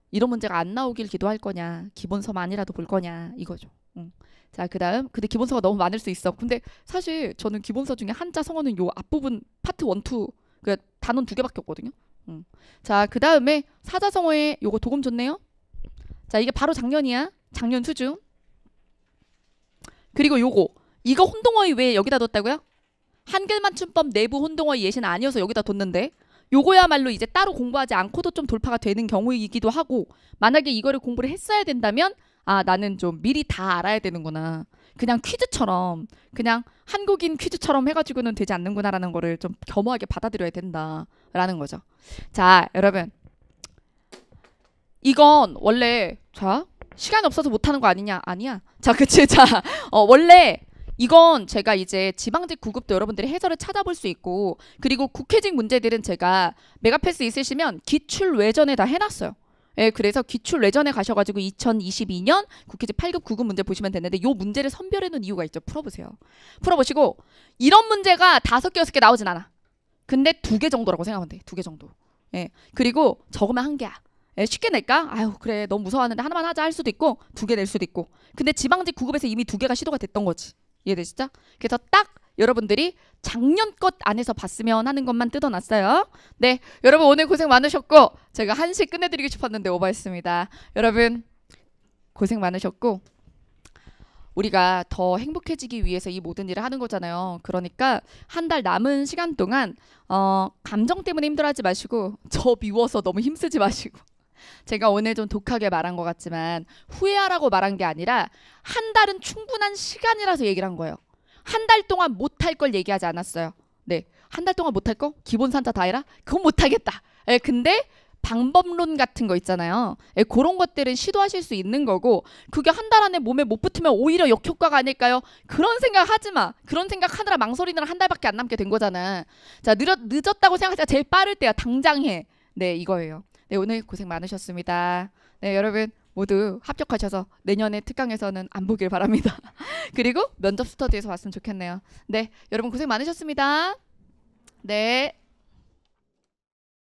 이런 문제가 안 나오길 기도할 거냐 기본서만이라도 볼 거냐 이거죠. 응. 자, 그다음 근데 기본서가 너무 많을 수 있어. 근데 사실 저는 기본서 중에 한자 성어는 요 앞부분 파트 원, 투그 그러니까 단원 두 개밖에 없거든요. 음. 자, 그다음에 사자성어에 요거 도금 좋네요. 자, 이게 바로 작년이야. 작년 수준. 그리고 요거 이거 혼동어의 왜 여기다 뒀다고요? 한글맞춤법 내부 혼동어의 예시는 아니어서 여기다 뒀는데 요거야말로 이제 따로 공부하지 않고도 좀 돌파가 되는 경우이기도 하고 만약에 이거를 공부를 했어야 된다면 아, 나는 좀 미리 다 알아야 되는구나. 그냥 퀴즈처럼, 그냥 한국인 퀴즈처럼 해가지고는 되지 않는구나라는 거를 좀 겸허하게 받아들여야 된다라는 거죠. 자, 여러분. 이건 원래, 자, 시간이 없어서 못하는 거 아니냐? 아니야. 자, 그치. 자, 어, 원래 이건 제가 이제 지방직 구급도 여러분들이 해설을 찾아볼 수 있고 그리고 국회직 문제들은 제가 메가패스 있으시면 기출 외전에 다 해놨어요. 예, 그래서 기출 레전에 가셔가지고 2022년 국회집 8급 9급 문제 보시면 되는데 요 문제를 선별해 놓은 이유가 있죠. 풀어보세요. 풀어보시고 이런 문제가 다섯 개 여섯 개 나오진 않아. 근데 두 개 정도라고 생각하면 돼. 두개 정도. 예. 그리고 적으면 한 개야. 예, 쉽게 낼까? 아유 그래 너무 무서워하는데 하나만 하자 할 수도 있고 두 개 낼 수도 있고 근데 지방직 9급에서 이미 두 개가 시도가 됐던 거지 이해되시죠? 그래서 딱 여러분들이 작년 것 안에서 봤으면 하는 것만 뜯어놨어요. 네, 여러분 오늘 고생 많으셨고 제가 한 시 끝내드리고 싶었는데 오버했습니다. 여러분 고생 많으셨고 우리가 더 행복해지기 위해서 이 모든 일을 하는 거잖아요. 그러니까 한 달 남은 시간 동안 어, 감정 때문에 힘들어하지 마시고 저 미워서 너무 힘쓰지 마시고 *laughs* 제가 오늘 좀 독하게 말한 것 같지만 후회하라고 말한 게 아니라 한 달은 충분한 시간이라서 얘기를 한 거예요. 한달 동안 못할 걸 얘기하지 않았어요. 네. 한 달 동안 못할 거? 기본 산자 다 해라? 그건 못하겠다. 예, 근데 방법론 같은 거 있잖아요. 예, 그런 것들은 시도하실 수 있는 거고 그게 한 달 안에 몸에 못 붙으면 오히려 역효과가 아닐까요? 그런 생각 하지 마. 그런 생각 하느라 망설이느라 한 달밖에 안 남게 된 거잖아. 자 늦었, 늦었다고 생각하자 제일 빠를 때야. 당장 해. 네 이거예요. 네 오늘 고생 많으셨습니다. 네 여러분 모두 합격하셔서 내년에 특강에서는 안 보길 바랍니다. *laughs* 그리고 면접 스터디에서 왔으면 좋겠네요. 네, 여러분 고생 많으셨습니다. 네.